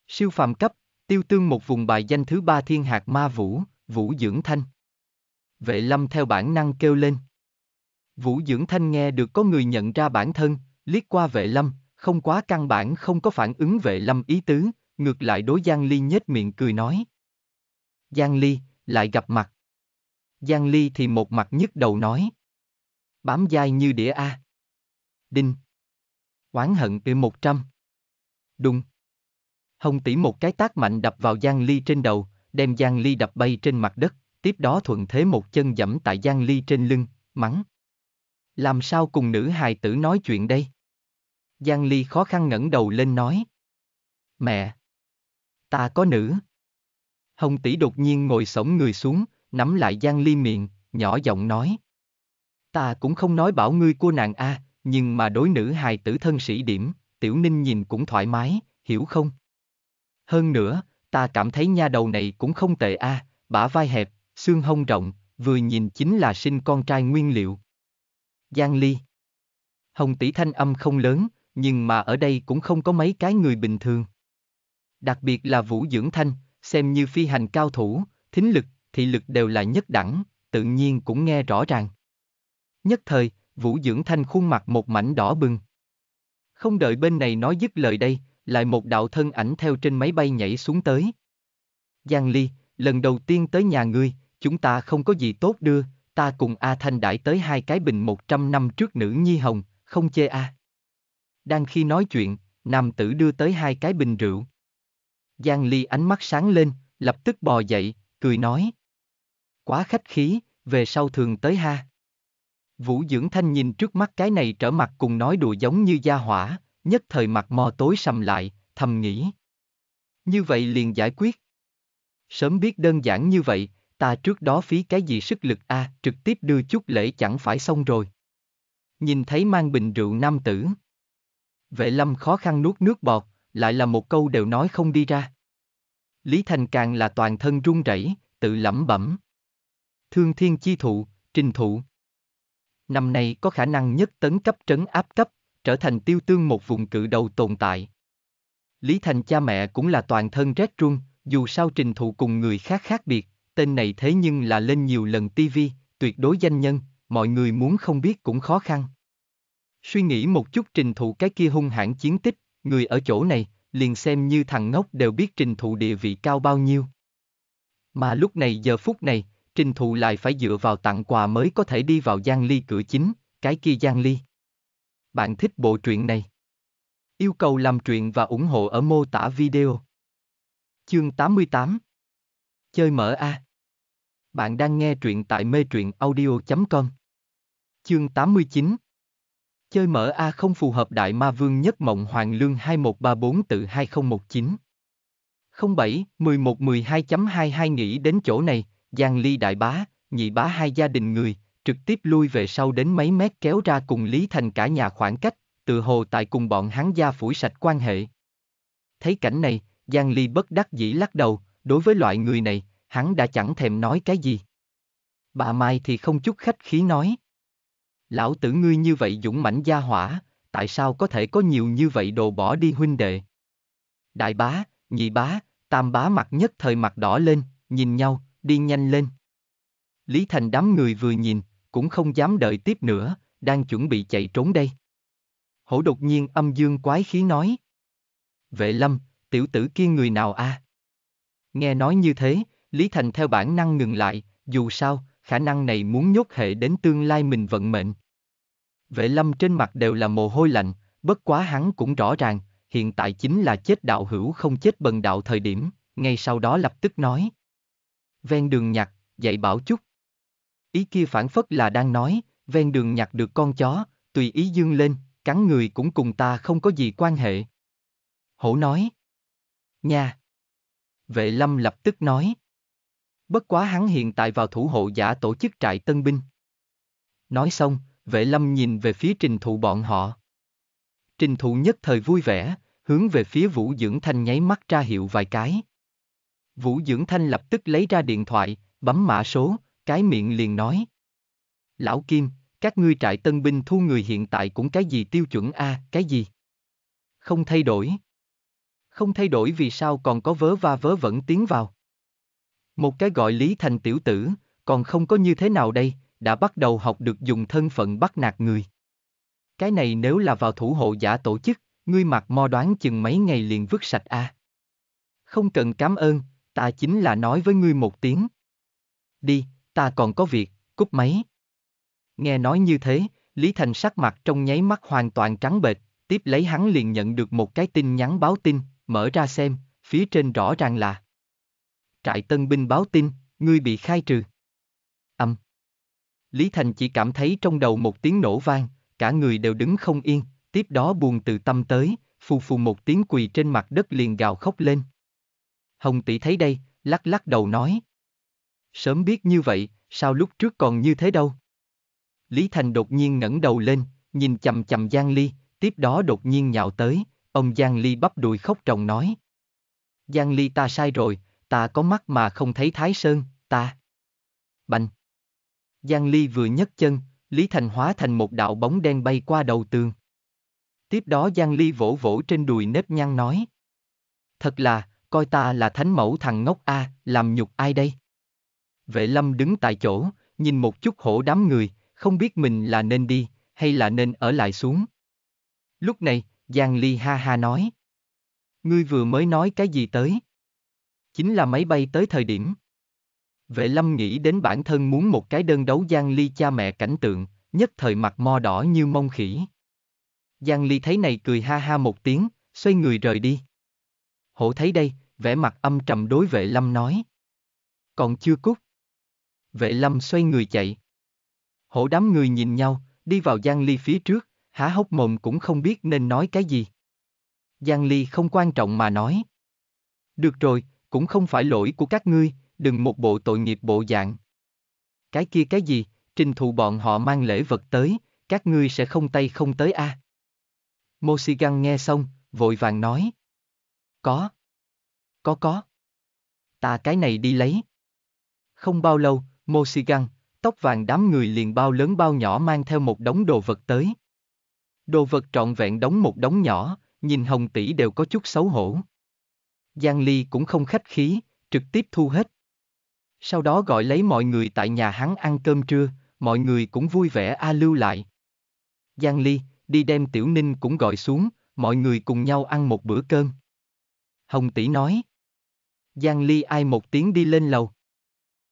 siêu phàm cấp, tiêu tương một vùng bài danh thứ ba thiên hạt ma vũ, Vũ Dưỡng Thanh. Vệ lâm theo bản năng kêu lên. Vũ Dưỡng Thanh nghe được có người nhận ra bản thân, liếc qua vệ lâm, không quá căn bản không có phản ứng vệ lâm ý tứ, ngược lại đối Giang Ly nhếch miệng cười nói. Giang Ly, lại gặp mặt. Giang Ly thì một mặt nhức đầu nói. Bám dai như đĩa A. Đinh. Oán hận từ 100. Đùng. Hồng Tỉ một cái tác mạnh đập vào Giang Ly trên đầu, đem Giang Ly đập bay trên mặt đất, tiếp đó thuận thế một chân dẫm tại Giang Ly trên lưng, mắng. Làm sao cùng nữ hài tử nói chuyện đây? Giang Ly khó khăn ngẩng đầu lên nói. Mẹ! Ta có nữ! Hồng tỷ đột nhiên ngồi sống người xuống, nắm lại Giang Ly miệng, nhỏ giọng nói. Ta cũng không nói bảo ngươi của nàng a, nhưng mà đối nữ hài tử thân sĩ điểm, tiểu ninh nhìn cũng thoải mái, hiểu không? Hơn nữa, ta cảm thấy nha đầu này cũng không tệ a, à, bả vai hẹp, xương hông rộng, vừa nhìn chính là sinh con trai nguyên liệu. Giang Ly Hồng tỷ thanh âm không lớn, nhưng mà ở đây cũng không có mấy cái người bình thường. Đặc biệt là Vũ Dưỡng Thanh, xem như phi hành cao thủ, thính lực, thị lực đều là nhất đẳng, tự nhiên cũng nghe rõ ràng. Nhất thời, Vũ Dưỡng Thanh khuôn mặt một mảnh đỏ bừng. Không đợi bên này nói dứt lời đây, lại một đạo thân ảnh theo trên máy bay nhảy xuống tới. Giang Ly, lần đầu tiên tới nhà ngươi, chúng ta không có gì tốt đưa, ta cùng A Thanh đãi tới hai cái bình 100 năm trước nữ nhi hồng, không chê A. Đang khi nói chuyện, nam tử đưa tới hai cái bình rượu. Giang Ly ánh mắt sáng lên, lập tức bò dậy, cười nói. Quá khách khí, về sau thường tới ha. Vũ Dưỡng Thanh nhìn trước mắt cái này trở mặt cùng nói đùa giống như gia hỏa, nhất thời mặt mò tối sầm lại, thầm nghĩ. Như vậy liền giải quyết. Sớm biết đơn giản như vậy, ta trước đó phí cái gì sức lực a, à, trực tiếp đưa chút lễ chẳng phải xong rồi. Nhìn thấy mang bình rượu nam tử. Vệ lâm khó khăn nuốt nước bọt, lại là một câu đều nói không đi ra. Lý Thành càng là toàn thân run rẩy, tự lẩm bẩm. Thương thiên chi thụ, trình thụ. Năm nay có khả năng nhất tấn cấp trấn áp cấp, trở thành tiêu tương một vùng cự đầu tồn tại. Lý Thành cha mẹ cũng là toàn thân rét run, dù sao trình thụ cùng người khác khác biệt, tên này thế nhưng là lên nhiều lần TV, tuyệt đối danh nhân, mọi người muốn không biết cũng khó khăn. Suy nghĩ một chút trình thụ cái kia hung hãn chiến tích, người ở chỗ này, liền xem như thằng ngốc đều biết trình thụ địa vị cao bao nhiêu. Mà lúc này giờ phút này, trình thụ lại phải dựa vào tặng quà mới có thể đi vào gian ly cửa chính, cái kia gian ly. Bạn thích bộ truyện này? Yêu cầu làm truyện và ủng hộ ở mô tả video. Chương 88 Chơi mở A Bạn đang nghe truyện tại mê truyện audio.com Chương 89 Chơi mở A không phù hợp Đại Ma Vương Nhất Mộng Hoàng Lương 2134 tự 2019 07 11 12.22 nghĩ đến chỗ này, Giang Ly Đại Bá, Nhị Bá hai gia đình người, trực tiếp lui về sau đến mấy mét kéo ra cùng Lý Thành cả nhà khoảng cách, tự hồ tại cùng bọn hắn gia phủi sạch quan hệ. Thấy cảnh này, Giang Ly bất đắc dĩ lắc đầu, đối với loại người này, hắn đã chẳng thèm nói cái gì. Bà Mai thì không chút khách khí nói. Lão tử ngươi như vậy dũng mãnh gia hỏa, tại sao có thể có nhiều như vậy đồ bỏ đi huynh đệ? Đại bá, nhị bá, tam bá mặt nhất thời mặt đỏ lên, nhìn nhau, đi nhanh lên. Lý Thành đám người vừa nhìn, cũng không dám đợi tiếp nữa, đang chuẩn bị chạy trốn đây. Hổ đột nhiên âm dương quái khí nói. Vệ lâm, tiểu tử kia người nào a? À? Nghe nói như thế, Lý Thành theo bản năng ngừng lại, dù sao, khả năng này muốn nhốt hệ đến tương lai mình vận mệnh. Vệ lâm trên mặt đều là mồ hôi lạnh, bất quá hắn cũng rõ ràng, hiện tại chính là chết đạo hữu không chết bần đạo thời điểm, ngay sau đó lập tức nói. Ven đường nhặt, dạy bảo chút. Ý kia phản phất là đang nói, ven đường nhặt được con chó, tùy ý dương lên, cắn người cũng cùng ta không có gì quan hệ. Hổ nói. Nha. Vệ lâm lập tức nói. Bất quá hắn hiện tại vào thủ hộ giả tổ chức trại tân binh. Nói xong, vệ lâm nhìn về phía trình thụ bọn họ. Trình thụ nhất thời vui vẻ, hướng về phía Vũ Dưỡng Thanh nháy mắt ra hiệu vài cái. Vũ Dưỡng Thanh lập tức lấy ra điện thoại, bấm mã số, cái miệng liền nói. Lão Kim, các ngươi trại tân binh thu người hiện tại cũng cái gì tiêu chuẩn A, à, cái gì? Không thay đổi. Không thay đổi vì sao còn có vớ va vớ vẫn tiến vào. Một cái gọi Lý Thành tiểu tử, còn không có như thế nào đây, đã bắt đầu học được dùng thân phận bắt nạt người. Cái này nếu là vào thủ hộ giả tổ chức, ngươi mặc mo đoán chừng mấy ngày liền vứt sạch a. À. Không cần cảm ơn, ta chính là nói với ngươi một tiếng. Đi, ta còn có việc, cúp máy. Nghe nói như thế, Lý Thành sắc mặt trong nháy mắt hoàn toàn trắng bệch, tiếp lấy hắn liền nhận được một cái tin nhắn báo tin, mở ra xem, phía trên rõ ràng là Trại tân binh báo tin, ngươi bị khai trừ. Âm. Lý Thành chỉ cảm thấy trong đầu một tiếng nổ vang, cả người đều đứng không yên, tiếp đó buồn từ tâm tới, phù phù một tiếng quỳ trên mặt đất liền gào khóc lên. Hồng tỷ thấy đây, lắc lắc đầu nói. Sớm biết như vậy, sao lúc trước còn như thế đâu? Lý Thành đột nhiên ngẩng đầu lên, nhìn chầm chầm Giang Ly, tiếp đó đột nhiên nhào tới, ông Giang Ly bắp đùi khóc trồng nói. Giang Ly ta sai rồi, ta có mắt mà không thấy Thái Sơn, ta. Bành. Giang Ly vừa nhấc chân, Lý Thành hóa thành một đạo bóng đen bay qua đầu tường. Tiếp đó Giang Ly vỗ vỗ trên đùi nếp nhăn nói. Thật là, coi ta là thánh mẫu thằng ngốc A, làm nhục ai đây? Vệ lâm đứng tại chỗ, nhìn một chút hổ đám người, không biết mình là nên đi, hay là nên ở lại xuống. Lúc này, Giang Ly ha ha nói. Ngươi vừa mới nói cái gì tới? Chính là máy bay tới thời điểm. Vệ lâm nghĩ đến bản thân muốn một cái đơn đấu Giang Ly cha mẹ cảnh tượng, nhất thời mặt mo đỏ như mông khỉ. Giang Ly thấy này cười ha ha một tiếng, xoay người rời đi. Hổ thấy đây, vẻ mặt âm trầm đối vệ lâm nói. Còn chưa cút vệ lâm xoay người chạy. Hổ đám người nhìn nhau, đi vào Giang Ly phía trước, há hốc mồm cũng không biết nên nói cái gì. Giang Ly không quan trọng mà nói. Được rồi, cũng không phải lỗi của các ngươi, đừng một bộ tội nghiệp bộ dạng. Cái kia cái gì, trình thụ bọn họ mang lễ vật tới, các ngươi sẽ không tay không tới a. À? Mosigan nghe xong, vội vàng nói. Có. Có có. Ta cái này đi lấy. Không bao lâu, Mosigan, tóc vàng đám người liền bao lớn bao nhỏ mang theo một đống đồ vật tới. Đồ vật trọn vẹn đóng một đống nhỏ, nhìn Hồng tỷ đều có chút xấu hổ. Giang Ly cũng không khách khí, trực tiếp thu hết. Sau đó gọi lấy mọi người tại nhà hắn ăn cơm trưa, mọi người cũng vui vẻ a à lưu lại. Giang Ly, đi đem Tiểu Ninh cũng gọi xuống, mọi người cùng nhau ăn một bữa cơm. Hồng tỷ nói. Giang Ly ai một tiếng đi lên lầu.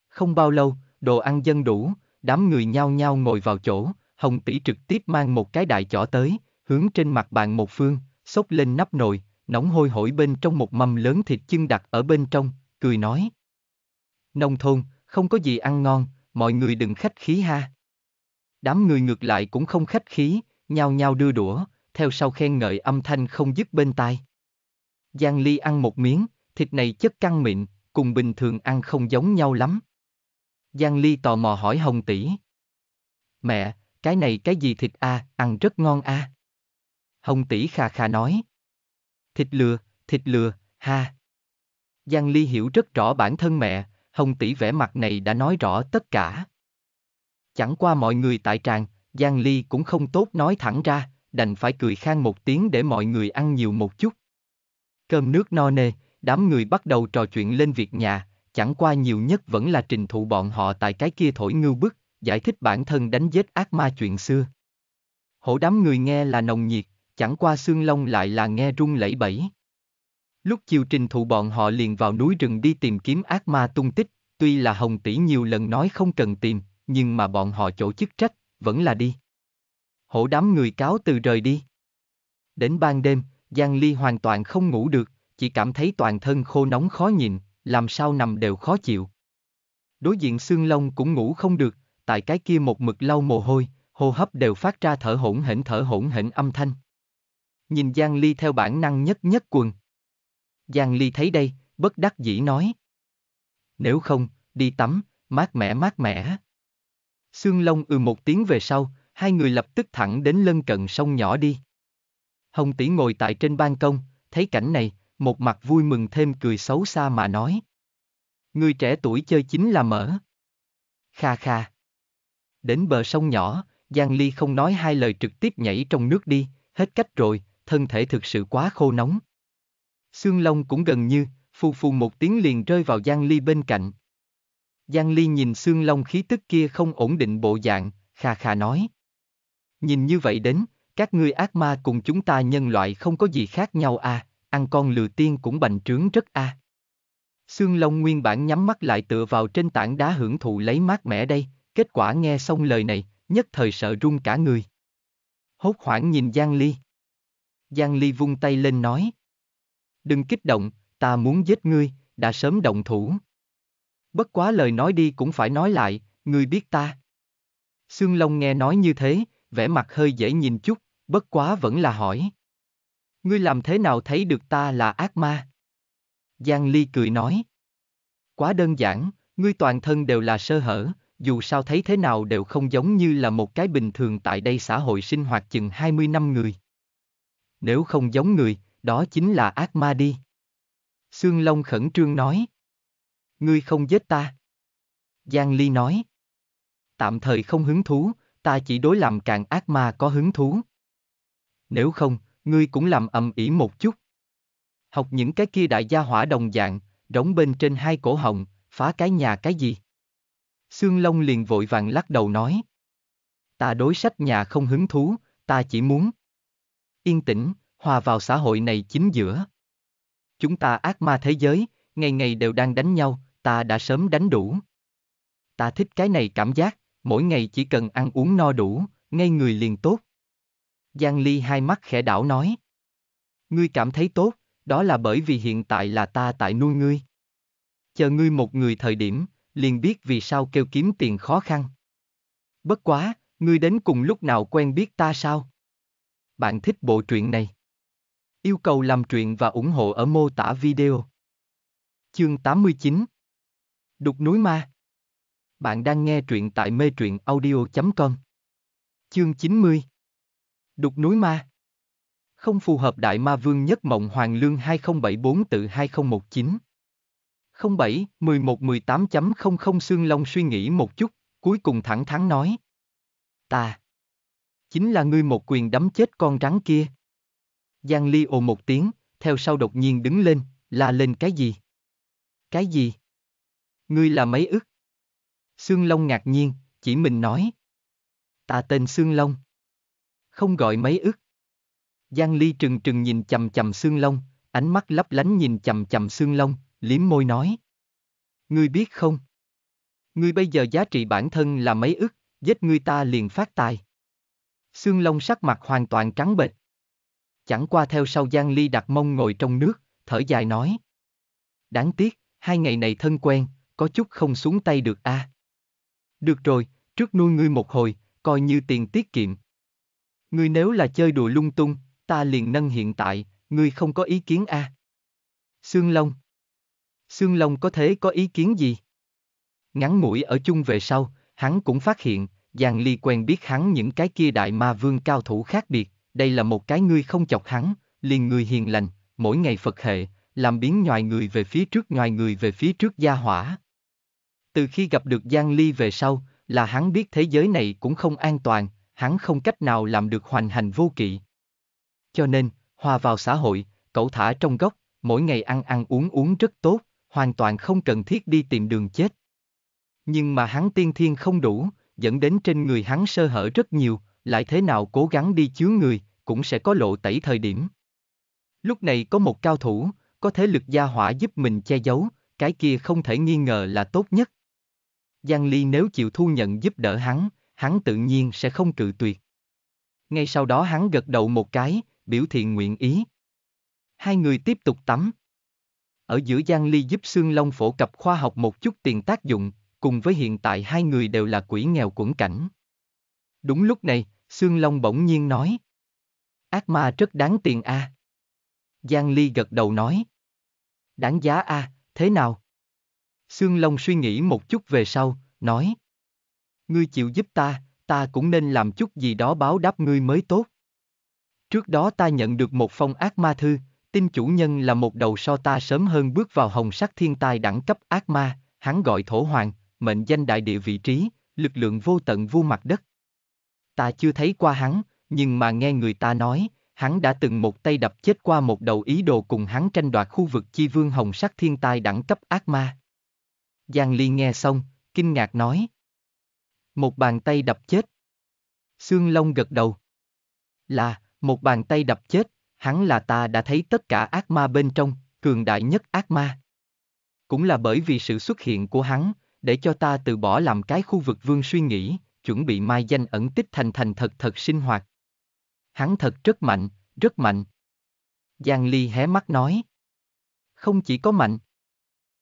Không bao lâu, đồ ăn dân đủ, đám người nhao nhao ngồi vào chỗ, Hồng Tỷ trực tiếp mang một cái đại chỏ tới, hướng trên mặt bàn một phương, xốc lên nắp nồi, nóng hôi hổi bên trong một mâm lớn thịt chưng đặt ở bên trong, cười nói. Nông thôn, không có gì ăn ngon, mọi người đừng khách khí ha. Đám người ngược lại cũng không khách khí, nhao nhao đưa đũa, theo sau khen ngợi âm thanh không dứt bên tai. Giang Ly ăn một miếng, thịt này chất căng mịn, cùng bình thường ăn không giống nhau lắm. Giang Ly tò mò hỏi Hồng tỷ. Mẹ, cái này cái gì thịt a, à, ăn rất ngon a. À? Hồng tỷ khà khà nói. Thịt lừa, thịt lừa, ha. Giang Ly hiểu rất rõ bản thân mẹ, Hồng tỷ vẻ mặt này đã nói rõ tất cả. Chẳng qua mọi người tại tràng, Giang Ly cũng không tốt nói thẳng ra, đành phải cười khang một tiếng để mọi người ăn nhiều một chút. Cơm nước no nê, đám người bắt đầu trò chuyện lên việc nhà, chẳng qua nhiều nhất vẫn là trình thụ bọn họ tại cái kia thổi ngưu bức, giải thích bản thân đánh giết ác ma chuyện xưa. Hổ đám người nghe là nồng nhiệt, chẳng qua xương long lại là nghe rung lẫy bẫy. Lúc chiều trình thụ bọn họ liền vào núi rừng đi tìm kiếm ác ma tung tích, tuy là Hồng Tỷ nhiều lần nói không cần tìm, nhưng mà bọn họ chỗ chức trách, vẫn là đi. Hổ đám người cáo từ rời đi. Đến ban đêm, Giang Ly hoàn toàn không ngủ được, chỉ cảm thấy toàn thân khô nóng khó nhịn, làm sao nằm đều khó chịu. Đối diện xương lông cũng ngủ không được, tại cái kia một mực lau mồ hôi, hô hấp đều phát ra thở hỗn hển thở hỗn hển âm thanh. Nhìn Giang Ly theo bản năng nhất nhất quần. Giang Ly thấy đây, bất đắc dĩ nói. Nếu không, đi tắm, mát mẻ mát mẻ. Xương lông ừ một tiếng về sau, hai người lập tức thẳng đến lân cận sông nhỏ đi. Hồng tỷ ngồi tại trên ban công, thấy cảnh này, một mặt vui mừng thêm cười xấu xa mà nói. Người trẻ tuổi chơi chính là mở. Kha kha. Đến bờ sông nhỏ, Giang Ly không nói hai lời trực tiếp nhảy trong nước đi, hết cách rồi, thân thể thực sự quá khô nóng. Xương lông cũng gần như, phù phù một tiếng liền rơi vào Giang Ly bên cạnh. Giang Ly nhìn xương lông khí tức kia không ổn định bộ dạng, kha kha nói. Nhìn như vậy đến, các ngươi ác ma cùng chúng ta nhân loại không có gì khác nhau à ăn con lừa tiên cũng bành trướng rất a. À. Xương Long nguyên bản nhắm mắt lại tựa vào trên tảng đá hưởng thụ lấy mát mẻ đây, kết quả nghe xong lời này, nhất thời sợ run cả người. Hốt hoảng nhìn Giang Ly. Giang Ly vung tay lên nói. Đừng kích động, ta muốn giết ngươi, đã sớm động thủ. Bất quá lời nói đi cũng phải nói lại, ngươi biết ta. Sương Long nghe nói như thế, vẻ mặt hơi dễ nhìn chút, bất quá vẫn là hỏi. Ngươi làm thế nào thấy được ta là ác ma? Giang Ly cười nói. Quá đơn giản, ngươi toàn thân đều là sơ hở, dù sao thấy thế nào đều không giống như là một cái bình thường tại đây xã hội sinh hoạt chừng 20 năm người. Nếu không giống người, đó chính là ác ma đi. Sương Long khẩn trương nói. Ngươi không giết ta. Giang Ly nói. Tạm thời không hứng thú, ta chỉ đối làm càng ác ma có hứng thú. Nếu không, ngươi cũng làm ầm ĩ một chút. Học những cái kia đại gia hỏa đồng dạng, rống bên trên hai cổ họng, phá cái nhà cái gì? Sương Long liền vội vàng lắc đầu nói. Ta đối sách nhà không hứng thú, ta chỉ muốn yên tĩnh, hòa vào xã hội này chính giữa. Chúng ta ác ma thế giới, ngày ngày đều đang đánh nhau, ta đã sớm đánh đủ. Ta thích cái này cảm giác, mỗi ngày chỉ cần ăn uống no đủ, ngay người liền tốt. Giang Ly hai mắt khẽ đảo nói. Ngươi cảm thấy tốt, đó là bởi vì hiện tại là ta tại nuôi ngươi. Chờ ngươi một người thời điểm, liền biết vì sao kêu kiếm tiền khó khăn. Bất quá, ngươi đến cùng lúc nào quen biết ta sao? Bạn thích bộ truyện này? Yêu cầu làm truyện và ủng hộ ở mô tả video. Chương 89 Đục núi ma Bạn đang nghe truyện tại mê truyện audio.com Chương 90 Đục núi ma. Không phù hợp Đại Ma Vương Nhất Mộng Hoàng Lương 2074 tự 2019. 07, 11, 18.00 xương Long suy nghĩ một chút, cuối cùng thẳng thắn nói. Ta. Chính là ngươi một quyền đấm chết con rắn kia. Giang Ly ồ một tiếng, theo sau đột nhiên đứng lên, là lên cái gì? Cái gì? Ngươi là mấy ức? Sương Long ngạc nhiên, chỉ mình nói. Ta tên Sương Long không gọi mấy ức. Giang Ly trừng trừng nhìn chầm chầm xương lông, ánh mắt lấp lánh nhìn chầm chầm xương lông, liếm môi nói. Ngươi biết không? Ngươi bây giờ giá trị bản thân là mấy ức, giết ngươi ta liền phát tài. Xương lông sắc mặt hoàn toàn trắng bệch. Chẳng qua theo sau Giang Ly đặt mông ngồi trong nước, thở dài nói. Đáng tiếc, hai ngày này thân quen, có chút không xuống tay được a. À? Được rồi, trước nuôi ngươi một hồi, coi như tiền tiết kiệm. Ngươi nếu là chơi đùa lung tung, ta liền nâng hiện tại, ngươi không có ý kiến a? À? Sương Long Sương Long có thế có ý kiến gì? Ngắn mũi ở chung về sau, hắn cũng phát hiện, Giang Ly quen biết hắn những cái kia đại ma vương cao thủ khác biệt, đây là một cái ngươi không chọc hắn, liền người hiền lành, mỗi ngày Phật hệ, làm biến nhòi người về phía trước nhòi người về phía trước gia hỏa. Từ khi gặp được Giang Ly về sau, là hắn biết thế giới này cũng không an toàn, hắn không cách nào làm được hoành hành vô kỵ. Cho nên, hòa vào xã hội, cậu thả trong góc, mỗi ngày ăn ăn uống uống rất tốt, hoàn toàn không cần thiết đi tìm đường chết. Nhưng mà hắn tiên thiên không đủ, dẫn đến trên người hắn sơ hở rất nhiều, lại thế nào cố gắng đi chứa người, cũng sẽ có lộ tẩy thời điểm. Lúc này có một cao thủ, có thế lực gia hỏa giúp mình che giấu, cái kia không thể nghi ngờ là tốt nhất. Giang Ly nếu chịu thu nhận giúp đỡ hắn, hắn tự nhiên sẽ không cự tuyệt. Ngay sau đó hắn gật đầu một cái, biểu thị nguyện ý. Hai người tiếp tục tắm. Ở giữa Giang Ly giúp Sương Long phổ cập khoa học một chút tiền tác dụng, cùng với hiện tại hai người đều là quỷ nghèo quẩn cảnh. Đúng lúc này, Sương Long bỗng nhiên nói. Ác ma rất đáng tiền a. À? Giang Ly gật đầu nói. Đáng giá a, à, thế nào? Sương Long suy nghĩ một chút về sau, nói ngươi chịu giúp ta, ta cũng nên làm chút gì đó báo đáp ngươi mới tốt. Trước đó ta nhận được một phong ác ma thư, tin chủ nhân là một đầu so ta sớm hơn bước vào hồng sắc thiên tai đẳng cấp ác ma, hắn gọi thổ hoàng, mệnh danh đại địa vị trí, lực lượng vô tận vu mặt đất. Ta chưa thấy qua hắn, nhưng mà nghe người ta nói, hắn đã từng một tay đập chết qua một đầu ý đồ cùng hắn tranh đoạt khu vực chi vương hồng sắc thiên tai đẳng cấp ác ma. Giang Ly nghe xong, kinh ngạc nói. Một bàn tay đập chết. xương Long gật đầu. Là, một bàn tay đập chết, hắn là ta đã thấy tất cả ác ma bên trong, cường đại nhất ác ma. Cũng là bởi vì sự xuất hiện của hắn, để cho ta từ bỏ làm cái khu vực vương suy nghĩ, chuẩn bị mai danh ẩn tích thành thành thật thật sinh hoạt. Hắn thật rất mạnh, rất mạnh. Giang Ly hé mắt nói. Không chỉ có mạnh.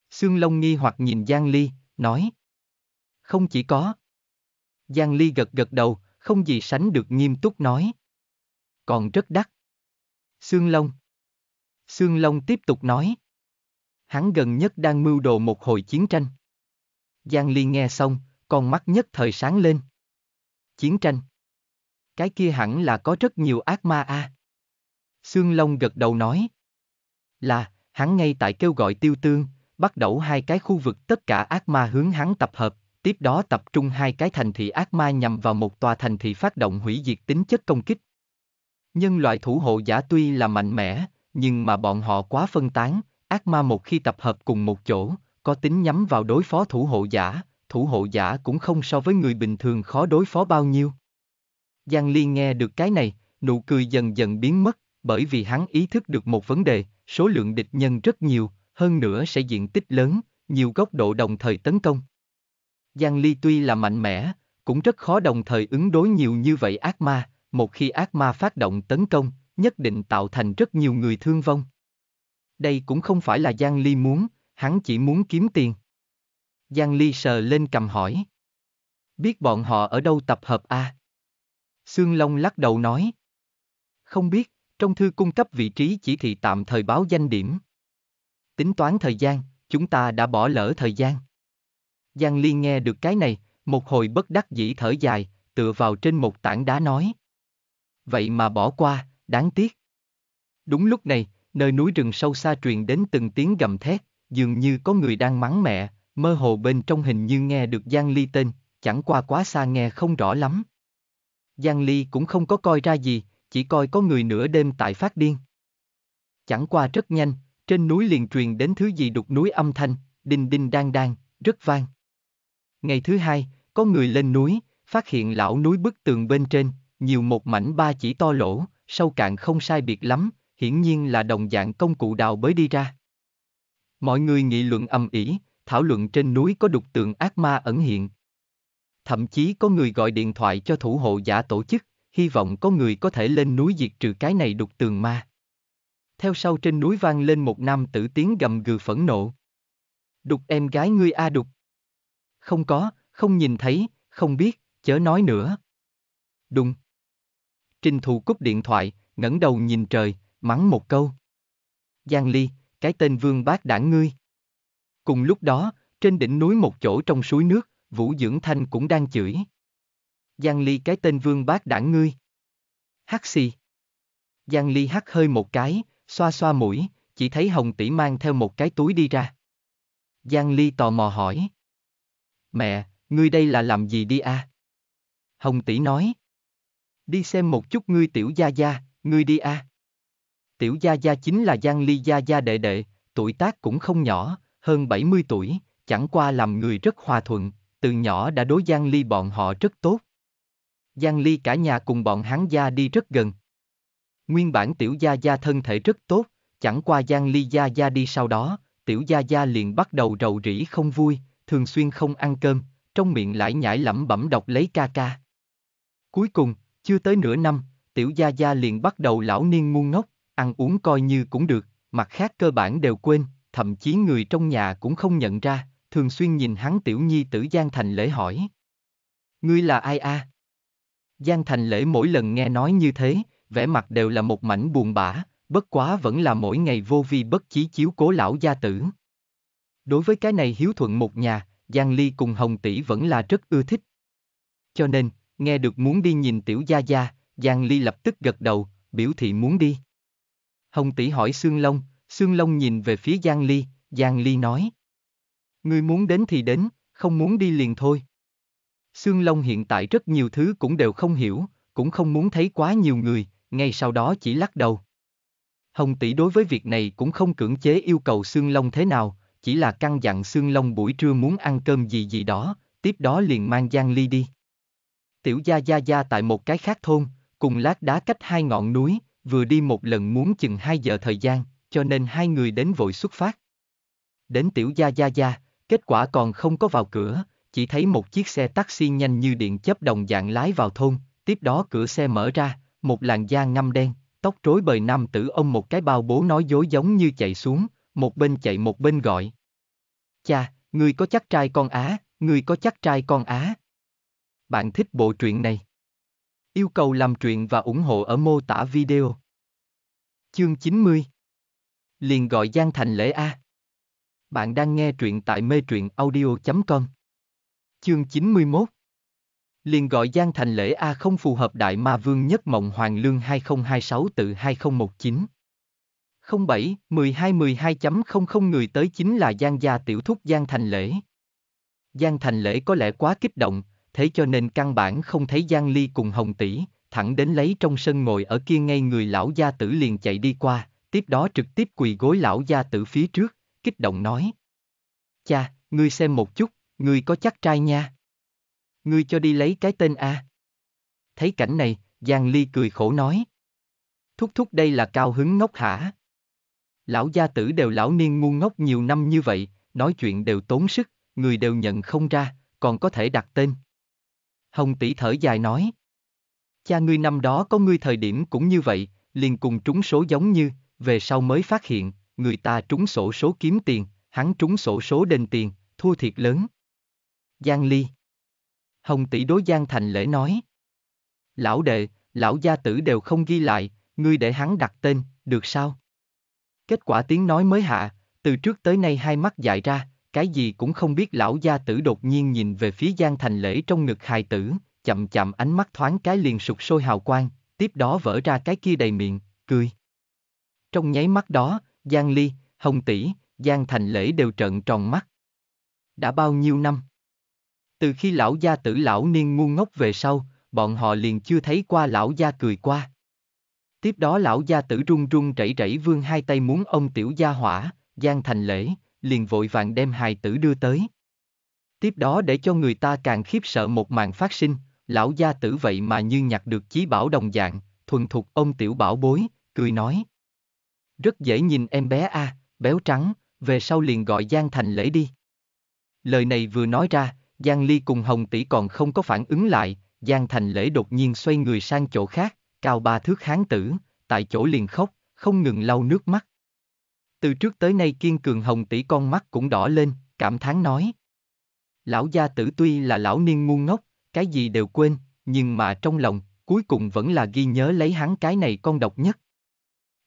xương Long nghi hoặc nhìn Giang Ly, nói. Không chỉ có. Giang Ly gật gật đầu, không gì sánh được nghiêm túc nói. Còn rất đắt. Sương Long Sương Long tiếp tục nói. Hắn gần nhất đang mưu đồ một hồi chiến tranh. Giang Ly nghe xong, con mắt nhất thời sáng lên. Chiến tranh. Cái kia hẳn là có rất nhiều ác ma a. À. Sương Long gật đầu nói. Là, hắn ngay tại kêu gọi tiêu tương, bắt đầu hai cái khu vực tất cả ác ma hướng hắn tập hợp tiếp đó tập trung hai cái thành thị ác ma nhằm vào một tòa thành thị phát động hủy diệt tính chất công kích. Nhân loại thủ hộ giả tuy là mạnh mẽ, nhưng mà bọn họ quá phân tán, ác ma một khi tập hợp cùng một chỗ, có tính nhắm vào đối phó thủ hộ giả, thủ hộ giả cũng không so với người bình thường khó đối phó bao nhiêu. Giang Ly nghe được cái này, nụ cười dần dần biến mất, bởi vì hắn ý thức được một vấn đề, số lượng địch nhân rất nhiều, hơn nữa sẽ diện tích lớn, nhiều góc độ đồng thời tấn công. Giang Ly tuy là mạnh mẽ, cũng rất khó đồng thời ứng đối nhiều như vậy ác ma, một khi ác ma phát động tấn công, nhất định tạo thành rất nhiều người thương vong. Đây cũng không phải là Giang Ly muốn, hắn chỉ muốn kiếm tiền. Giang Ly sờ lên cầm hỏi. Biết bọn họ ở đâu tập hợp A? À? Sương Long lắc đầu nói. Không biết, trong thư cung cấp vị trí chỉ thị tạm thời báo danh điểm. Tính toán thời gian, chúng ta đã bỏ lỡ thời gian. Giang Ly nghe được cái này, một hồi bất đắc dĩ thở dài, tựa vào trên một tảng đá nói. Vậy mà bỏ qua, đáng tiếc. Đúng lúc này, nơi núi rừng sâu xa truyền đến từng tiếng gầm thét, dường như có người đang mắng mẹ, mơ hồ bên trong hình như nghe được Giang Ly tên, chẳng qua quá xa nghe không rõ lắm. Giang Ly cũng không có coi ra gì, chỉ coi có người nửa đêm tại phát điên. Chẳng qua rất nhanh, trên núi liền truyền đến thứ gì đục núi âm thanh, đinh đinh đang đang, rất vang. Ngày thứ hai, có người lên núi, phát hiện lão núi bức tường bên trên, nhiều một mảnh ba chỉ to lỗ, sâu cạn không sai biệt lắm, hiển nhiên là đồng dạng công cụ đào bới đi ra. Mọi người nghị luận ầm ĩ, thảo luận trên núi có đục tượng ác ma ẩn hiện. Thậm chí có người gọi điện thoại cho thủ hộ giả tổ chức, hy vọng có người có thể lên núi diệt trừ cái này đục tường ma. Theo sau trên núi vang lên một nam tử tiếng gầm gừ phẫn nộ. Đục em gái ngươi a đục không có, không nhìn thấy, không biết, chớ nói nữa. Đúng. Trình Thụ cúp điện thoại, ngẩng đầu nhìn trời, mắng một câu. Giang Ly, cái tên vương bác đảng ngươi. Cùng lúc đó, trên đỉnh núi một chỗ trong suối nước, Vũ Dưỡng Thanh cũng đang chửi. Giang Ly cái tên vương bác đảng ngươi. Hắc xì. Giang Ly hắt hơi một cái, xoa xoa mũi, chỉ thấy Hồng Tỷ mang theo một cái túi đi ra. Giang Ly tò mò hỏi. Mẹ, ngươi đây là làm gì đi a? À? Hồng tỷ nói. Đi xem một chút ngươi tiểu gia gia, ngươi đi a. À? Tiểu gia gia chính là Giang Ly gia gia đệ đệ, tuổi tác cũng không nhỏ, hơn 70 tuổi, chẳng qua làm người rất hòa thuận, từ nhỏ đã đối Giang Ly bọn họ rất tốt. Giang Ly cả nhà cùng bọn hắn gia đi rất gần. Nguyên bản tiểu gia gia thân thể rất tốt, chẳng qua Giang Ly gia gia đi sau đó, tiểu gia gia liền bắt đầu rầu rĩ không vui, thường xuyên không ăn cơm, trong miệng lại nhảy lẩm bẩm đọc lấy ca ca. Cuối cùng, chưa tới nửa năm, tiểu gia gia liền bắt đầu lão niên ngu ngốc, ăn uống coi như cũng được, mặt khác cơ bản đều quên, thậm chí người trong nhà cũng không nhận ra, thường xuyên nhìn hắn tiểu nhi tử Giang Thành Lễ hỏi. Ngươi là ai a? Giang Thành Lễ mỗi lần nghe nói như thế, vẻ mặt đều là một mảnh buồn bã, bất quá vẫn là mỗi ngày vô vi bất chí chiếu cố lão gia tử, Đối với cái này hiếu thuận một nhà, Giang Ly cùng Hồng Tỷ vẫn là rất ưa thích. Cho nên, nghe được muốn đi nhìn tiểu gia gia, Giang Ly lập tức gật đầu, biểu thị muốn đi. Hồng Tỷ hỏi Sương Long, Sương Long nhìn về phía Giang Ly, Giang Ly nói. người muốn đến thì đến, không muốn đi liền thôi. Sương Long hiện tại rất nhiều thứ cũng đều không hiểu, cũng không muốn thấy quá nhiều người, ngay sau đó chỉ lắc đầu. Hồng Tỷ đối với việc này cũng không cưỡng chế yêu cầu Sương Long thế nào, chỉ là căn dặn xương long buổi trưa muốn ăn cơm gì gì đó, tiếp đó liền mang Giang Ly đi. Tiểu Gia Gia Gia tại một cái khác thôn, cùng lát đá cách hai ngọn núi, vừa đi một lần muốn chừng hai giờ thời gian, cho nên hai người đến vội xuất phát. Đến Tiểu Gia Gia Gia, kết quả còn không có vào cửa, chỉ thấy một chiếc xe taxi nhanh như điện chấp đồng dạng lái vào thôn, tiếp đó cửa xe mở ra, một làn da ngăm đen, tóc rối bời nam tử ông một cái bao bố nói dối giống như chạy xuống, một bên chạy một bên gọi, Chà, người có chắc trai con á, người có chắc trai con á. Bạn thích bộ truyện này? Yêu cầu làm truyện và ủng hộ ở mô tả video. Chương 90 Liền gọi Giang Thành Lễ A Bạn đang nghe truyện tại mê truyện audio.com Chương 91 Liền gọi Giang Thành Lễ A không phù hợp Đại Ma Vương Nhất Mộng Hoàng Lương 2026 tự 2019 07, 12 12.00 người tới chính là Giang Gia Tiểu Thúc Giang Thành Lễ. Giang Thành Lễ có lẽ quá kích động, thế cho nên căn bản không thấy Giang Ly cùng Hồng Tỷ, thẳng đến lấy trong sân ngồi ở kia ngay người lão gia tử liền chạy đi qua, tiếp đó trực tiếp quỳ gối lão gia tử phía trước, kích động nói. Cha, ngươi xem một chút, ngươi có chắc trai nha. Ngươi cho đi lấy cái tên A. Thấy cảnh này, Giang Ly cười khổ nói. Thúc thúc đây là cao hứng ngốc hả? Lão gia tử đều lão niên ngu ngốc nhiều năm như vậy, nói chuyện đều tốn sức, người đều nhận không ra, còn có thể đặt tên. Hồng tỷ thở dài nói. Cha ngươi năm đó có ngươi thời điểm cũng như vậy, liền cùng trúng số giống như, về sau mới phát hiện, người ta trúng sổ số kiếm tiền, hắn trúng sổ số đền tiền, thua thiệt lớn. Giang Ly Hồng tỷ đối Giang Thành lễ nói. Lão đệ, lão gia tử đều không ghi lại, ngươi để hắn đặt tên, được sao? Kết quả tiếng nói mới hạ, từ trước tới nay hai mắt dại ra, cái gì cũng không biết lão gia tử đột nhiên nhìn về phía Giang Thành Lễ trong ngực hài tử, chậm chậm ánh mắt thoáng cái liền sụt sôi hào quang, tiếp đó vỡ ra cái kia đầy miệng, cười. Trong nháy mắt đó, Giang Ly, Hồng Tỷ, Giang Thành Lễ đều trợn tròn mắt. Đã bao nhiêu năm? Từ khi lão gia tử lão niên ngu ngốc về sau, bọn họ liền chưa thấy qua lão gia cười qua. Tiếp đó lão gia tử run run rẩy rẩy vương hai tay muốn ông tiểu gia hỏa, Giang Thành Lễ, liền vội vàng đem hài tử đưa tới. Tiếp đó để cho người ta càng khiếp sợ một màn phát sinh, lão gia tử vậy mà như nhặt được chí bảo đồng dạng, thuần thục ông tiểu bảo bối, cười nói. Rất dễ nhìn em bé a, béo trắng, về sau liền gọi Giang Thành Lễ đi. Lời này vừa nói ra, Giang Ly cùng Hồng Tỷ còn không có phản ứng lại, Giang Thành Lễ đột nhiên xoay người sang chỗ khác, cao ba thước hán tử, tại chỗ liền khóc, không ngừng lau nước mắt. Từ trước tới nay kiên cường hồng tỷ con mắt cũng đỏ lên, cảm thán nói. Lão gia tử tuy là lão niên ngu ngốc, cái gì đều quên, nhưng mà trong lòng, cuối cùng vẫn là ghi nhớ lấy hắn cái này con độc nhất.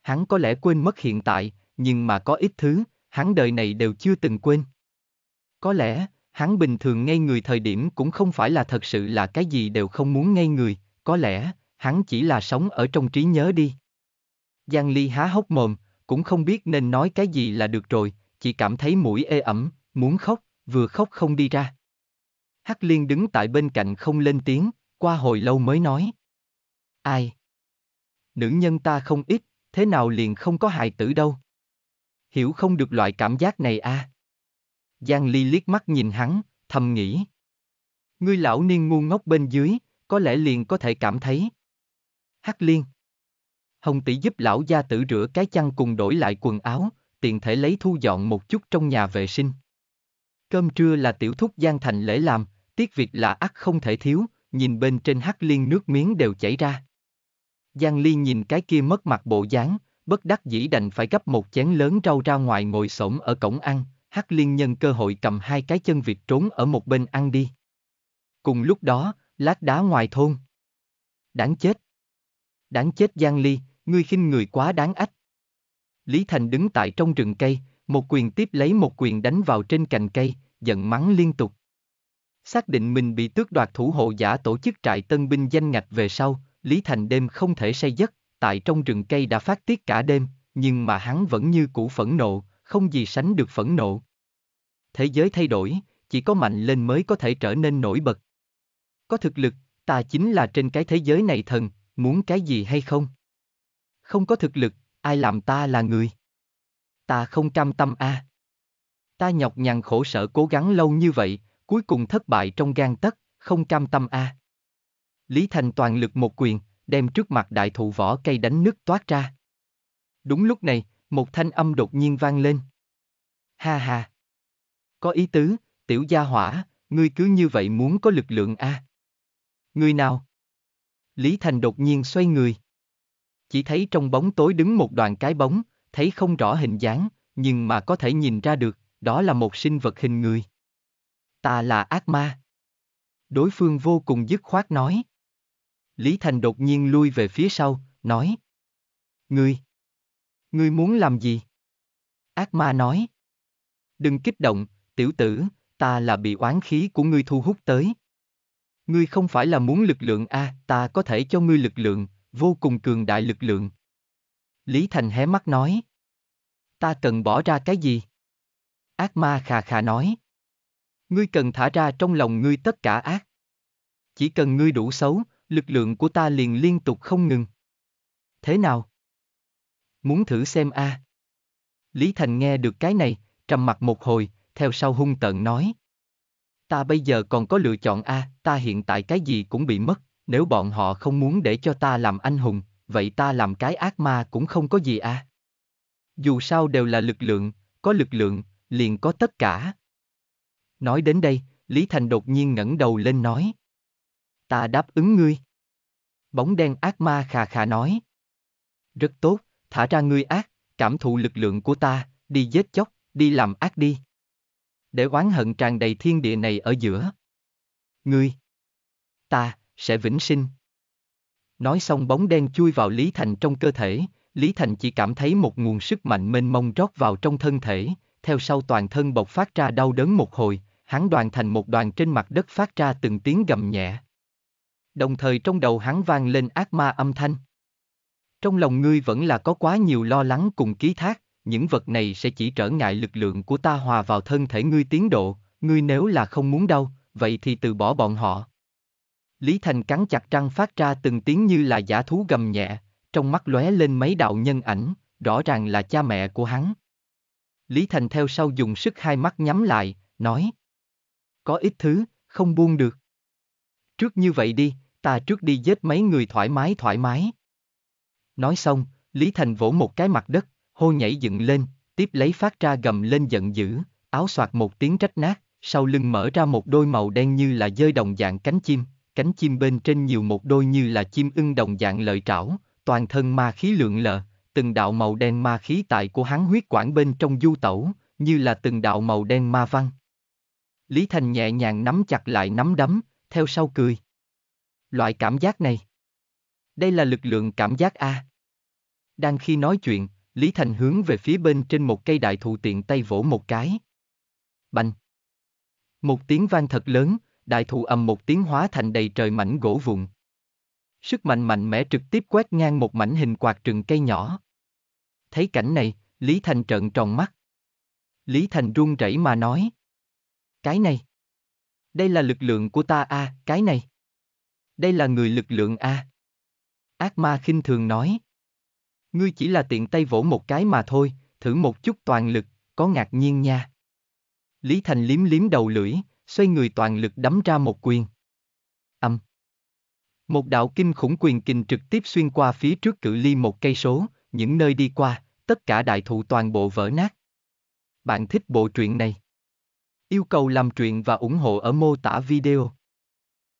Hắn có lẽ quên mất hiện tại, nhưng mà có ít thứ, hắn đời này đều chưa từng quên. Có lẽ, hắn bình thường ngay người thời điểm cũng không phải là thật sự là cái gì đều không muốn ngay người, có lẽ, hắn chỉ là sống ở trong trí nhớ đi. Giang Ly há hốc mồm, cũng không biết nên nói cái gì là được rồi, chỉ cảm thấy mũi ê ẩm, muốn khóc, vừa khóc không đi ra. Hắc Liên đứng tại bên cạnh không lên tiếng, qua hồi lâu mới nói. Ai? Nữ nhân ta không ít, thế nào liền không có hài tử đâu. Hiểu không được loại cảm giác này à? Giang Ly liếc mắt nhìn hắn, thầm nghĩ. Ngươi lão niên ngu ngốc bên dưới, có lẽ liền có thể cảm thấy. Hắc Liên. Hồng tỷ giúp lão gia tử rửa cái chăn cùng đổi lại quần áo, tiện thể lấy thu dọn một chút trong nhà vệ sinh. Cơm trưa là tiểu thúc Giang Thành lễ làm, tiết việc là ắt không thể thiếu, nhìn bên trên Hắc Liên nước miếng đều chảy ra. Giang Ly nhìn cái kia mất mặt bộ dáng, bất đắc dĩ đành phải gấp một chén lớn rau ra ngoài ngồi xổm ở cổng ăn, Hắc Liên nhân cơ hội cầm hai cái chân vịt trốn ở một bên ăn đi. Cùng lúc đó, lát đá ngoài thôn. Đáng chết đáng chết Giang Ly, ngươi khinh người quá đáng ách. Lý Thành đứng tại trong rừng cây, một quyền tiếp lấy một quyền đánh vào trên cành cây, giận mắng liên tục. Xác định mình bị tước đoạt thủ hộ giả tổ chức trại tân binh danh ngạch về sau, Lý Thành đêm không thể say giấc, tại trong rừng cây đã phát tiết cả đêm, nhưng mà hắn vẫn như cũ phẫn nộ, không gì sánh được phẫn nộ. Thế giới thay đổi, chỉ có mạnh lên mới có thể trở nên nổi bật. Có thực lực, ta chính là trên cái thế giới này thần, muốn cái gì hay không? Không có thực lực, ai làm ta là người? Ta không cam tâm a. À. Ta nhọc nhằn khổ sở cố gắng lâu như vậy, cuối cùng thất bại trong gan tất, không cam tâm a. À. Lý Thành toàn lực một quyền, đem trước mặt đại thụ vỏ cây đánh nứt toát ra. Đúng lúc này, một thanh âm đột nhiên vang lên. Ha ha. Có ý tứ, tiểu gia hỏa, ngươi cứ như vậy muốn có lực lượng a. À? Ngươi nào? Lý Thành đột nhiên xoay người. Chỉ thấy trong bóng tối đứng một đoàn cái bóng, thấy không rõ hình dáng, nhưng mà có thể nhìn ra được, đó là một sinh vật hình người. Ta là ác ma. Đối phương vô cùng dứt khoát nói. Lý Thành đột nhiên lui về phía sau, nói. Ngươi! Ngươi muốn làm gì? Ác ma nói. Đừng kích động, tiểu tử, ta là bị oán khí của ngươi thu hút tới ngươi không phải là muốn lực lượng a, à, ta có thể cho ngươi lực lượng, vô cùng cường đại lực lượng. Lý Thành hé mắt nói. Ta cần bỏ ra cái gì? Ác ma khà khà nói. Ngươi cần thả ra trong lòng ngươi tất cả ác. Chỉ cần ngươi đủ xấu, lực lượng của ta liền liên tục không ngừng. Thế nào? Muốn thử xem a. À? Lý Thành nghe được cái này, trầm mặc một hồi, theo sau hung tợn nói, ta bây giờ còn có lựa chọn a, à, ta hiện tại cái gì cũng bị mất, nếu bọn họ không muốn để cho ta làm anh hùng, vậy ta làm cái ác ma cũng không có gì a. À. Dù sao đều là lực lượng, có lực lượng, liền có tất cả. Nói đến đây, Lý Thành đột nhiên ngẩng đầu lên nói. Ta đáp ứng ngươi. Bóng đen ác ma khà khà nói. Rất tốt, thả ra ngươi ác, cảm thụ lực lượng của ta, đi giết chóc, đi làm ác đi để oán hận tràn đầy thiên địa này ở giữa. Ngươi, ta, sẽ vĩnh sinh. Nói xong bóng đen chui vào Lý Thành trong cơ thể, Lý Thành chỉ cảm thấy một nguồn sức mạnh mênh mông rót vào trong thân thể, theo sau toàn thân bộc phát ra đau đớn một hồi, hắn đoàn thành một đoàn trên mặt đất phát ra từng tiếng gầm nhẹ. Đồng thời trong đầu hắn vang lên ác ma âm thanh. Trong lòng ngươi vẫn là có quá nhiều lo lắng cùng ký thác, những vật này sẽ chỉ trở ngại lực lượng của ta hòa vào thân thể ngươi tiến độ, ngươi nếu là không muốn đau, vậy thì từ bỏ bọn họ. Lý Thành cắn chặt răng phát ra từng tiếng như là giả thú gầm nhẹ, trong mắt lóe lên mấy đạo nhân ảnh, rõ ràng là cha mẹ của hắn. Lý Thành theo sau dùng sức hai mắt nhắm lại, nói. Có ít thứ, không buông được. Trước như vậy đi, ta trước đi giết mấy người thoải mái thoải mái. Nói xong, Lý Thành vỗ một cái mặt đất, hô nhảy dựng lên, tiếp lấy phát ra gầm lên giận dữ, áo soạt một tiếng rách nát, sau lưng mở ra một đôi màu đen như là dơi đồng dạng cánh chim, cánh chim bên trên nhiều một đôi như là chim ưng đồng dạng lợi trảo, toàn thân ma khí lượng lờ, từng đạo màu đen ma khí tại của hắn huyết quản bên trong du tẩu, như là từng đạo màu đen ma văn. Lý Thành nhẹ nhàng nắm chặt lại nắm đấm, theo sau cười. Loại cảm giác này. Đây là lực lượng cảm giác A. Đang khi nói chuyện, Lý Thành hướng về phía bên trên một cây đại thụ tiện tay vỗ một cái. Bành! Một tiếng vang thật lớn, đại thụ ầm một tiếng hóa thành đầy trời mảnh gỗ vụn. Sức mạnh mạnh mẽ trực tiếp quét ngang một mảnh hình quạt trừng cây nhỏ. Thấy cảnh này, Lý Thành trợn tròn mắt. Lý Thành run rẩy mà nói. Cái này. Đây là lực lượng của ta a, à, cái này. Đây là người lực lượng a. À. Ác ma khinh thường nói. Ngươi chỉ là tiện tay vỗ một cái mà thôi, thử một chút toàn lực, có ngạc nhiên nha. Lý Thành liếm liếm đầu lưỡi, xoay người toàn lực đấm ra một quyền. Âm. Một đạo kinh khủng quyền kình trực tiếp xuyên qua phía trước cự ly một cây số, những nơi đi qua, tất cả đại thụ toàn bộ vỡ nát. Bạn thích bộ truyện này? Yêu cầu làm truyện và ủng hộ ở mô tả video.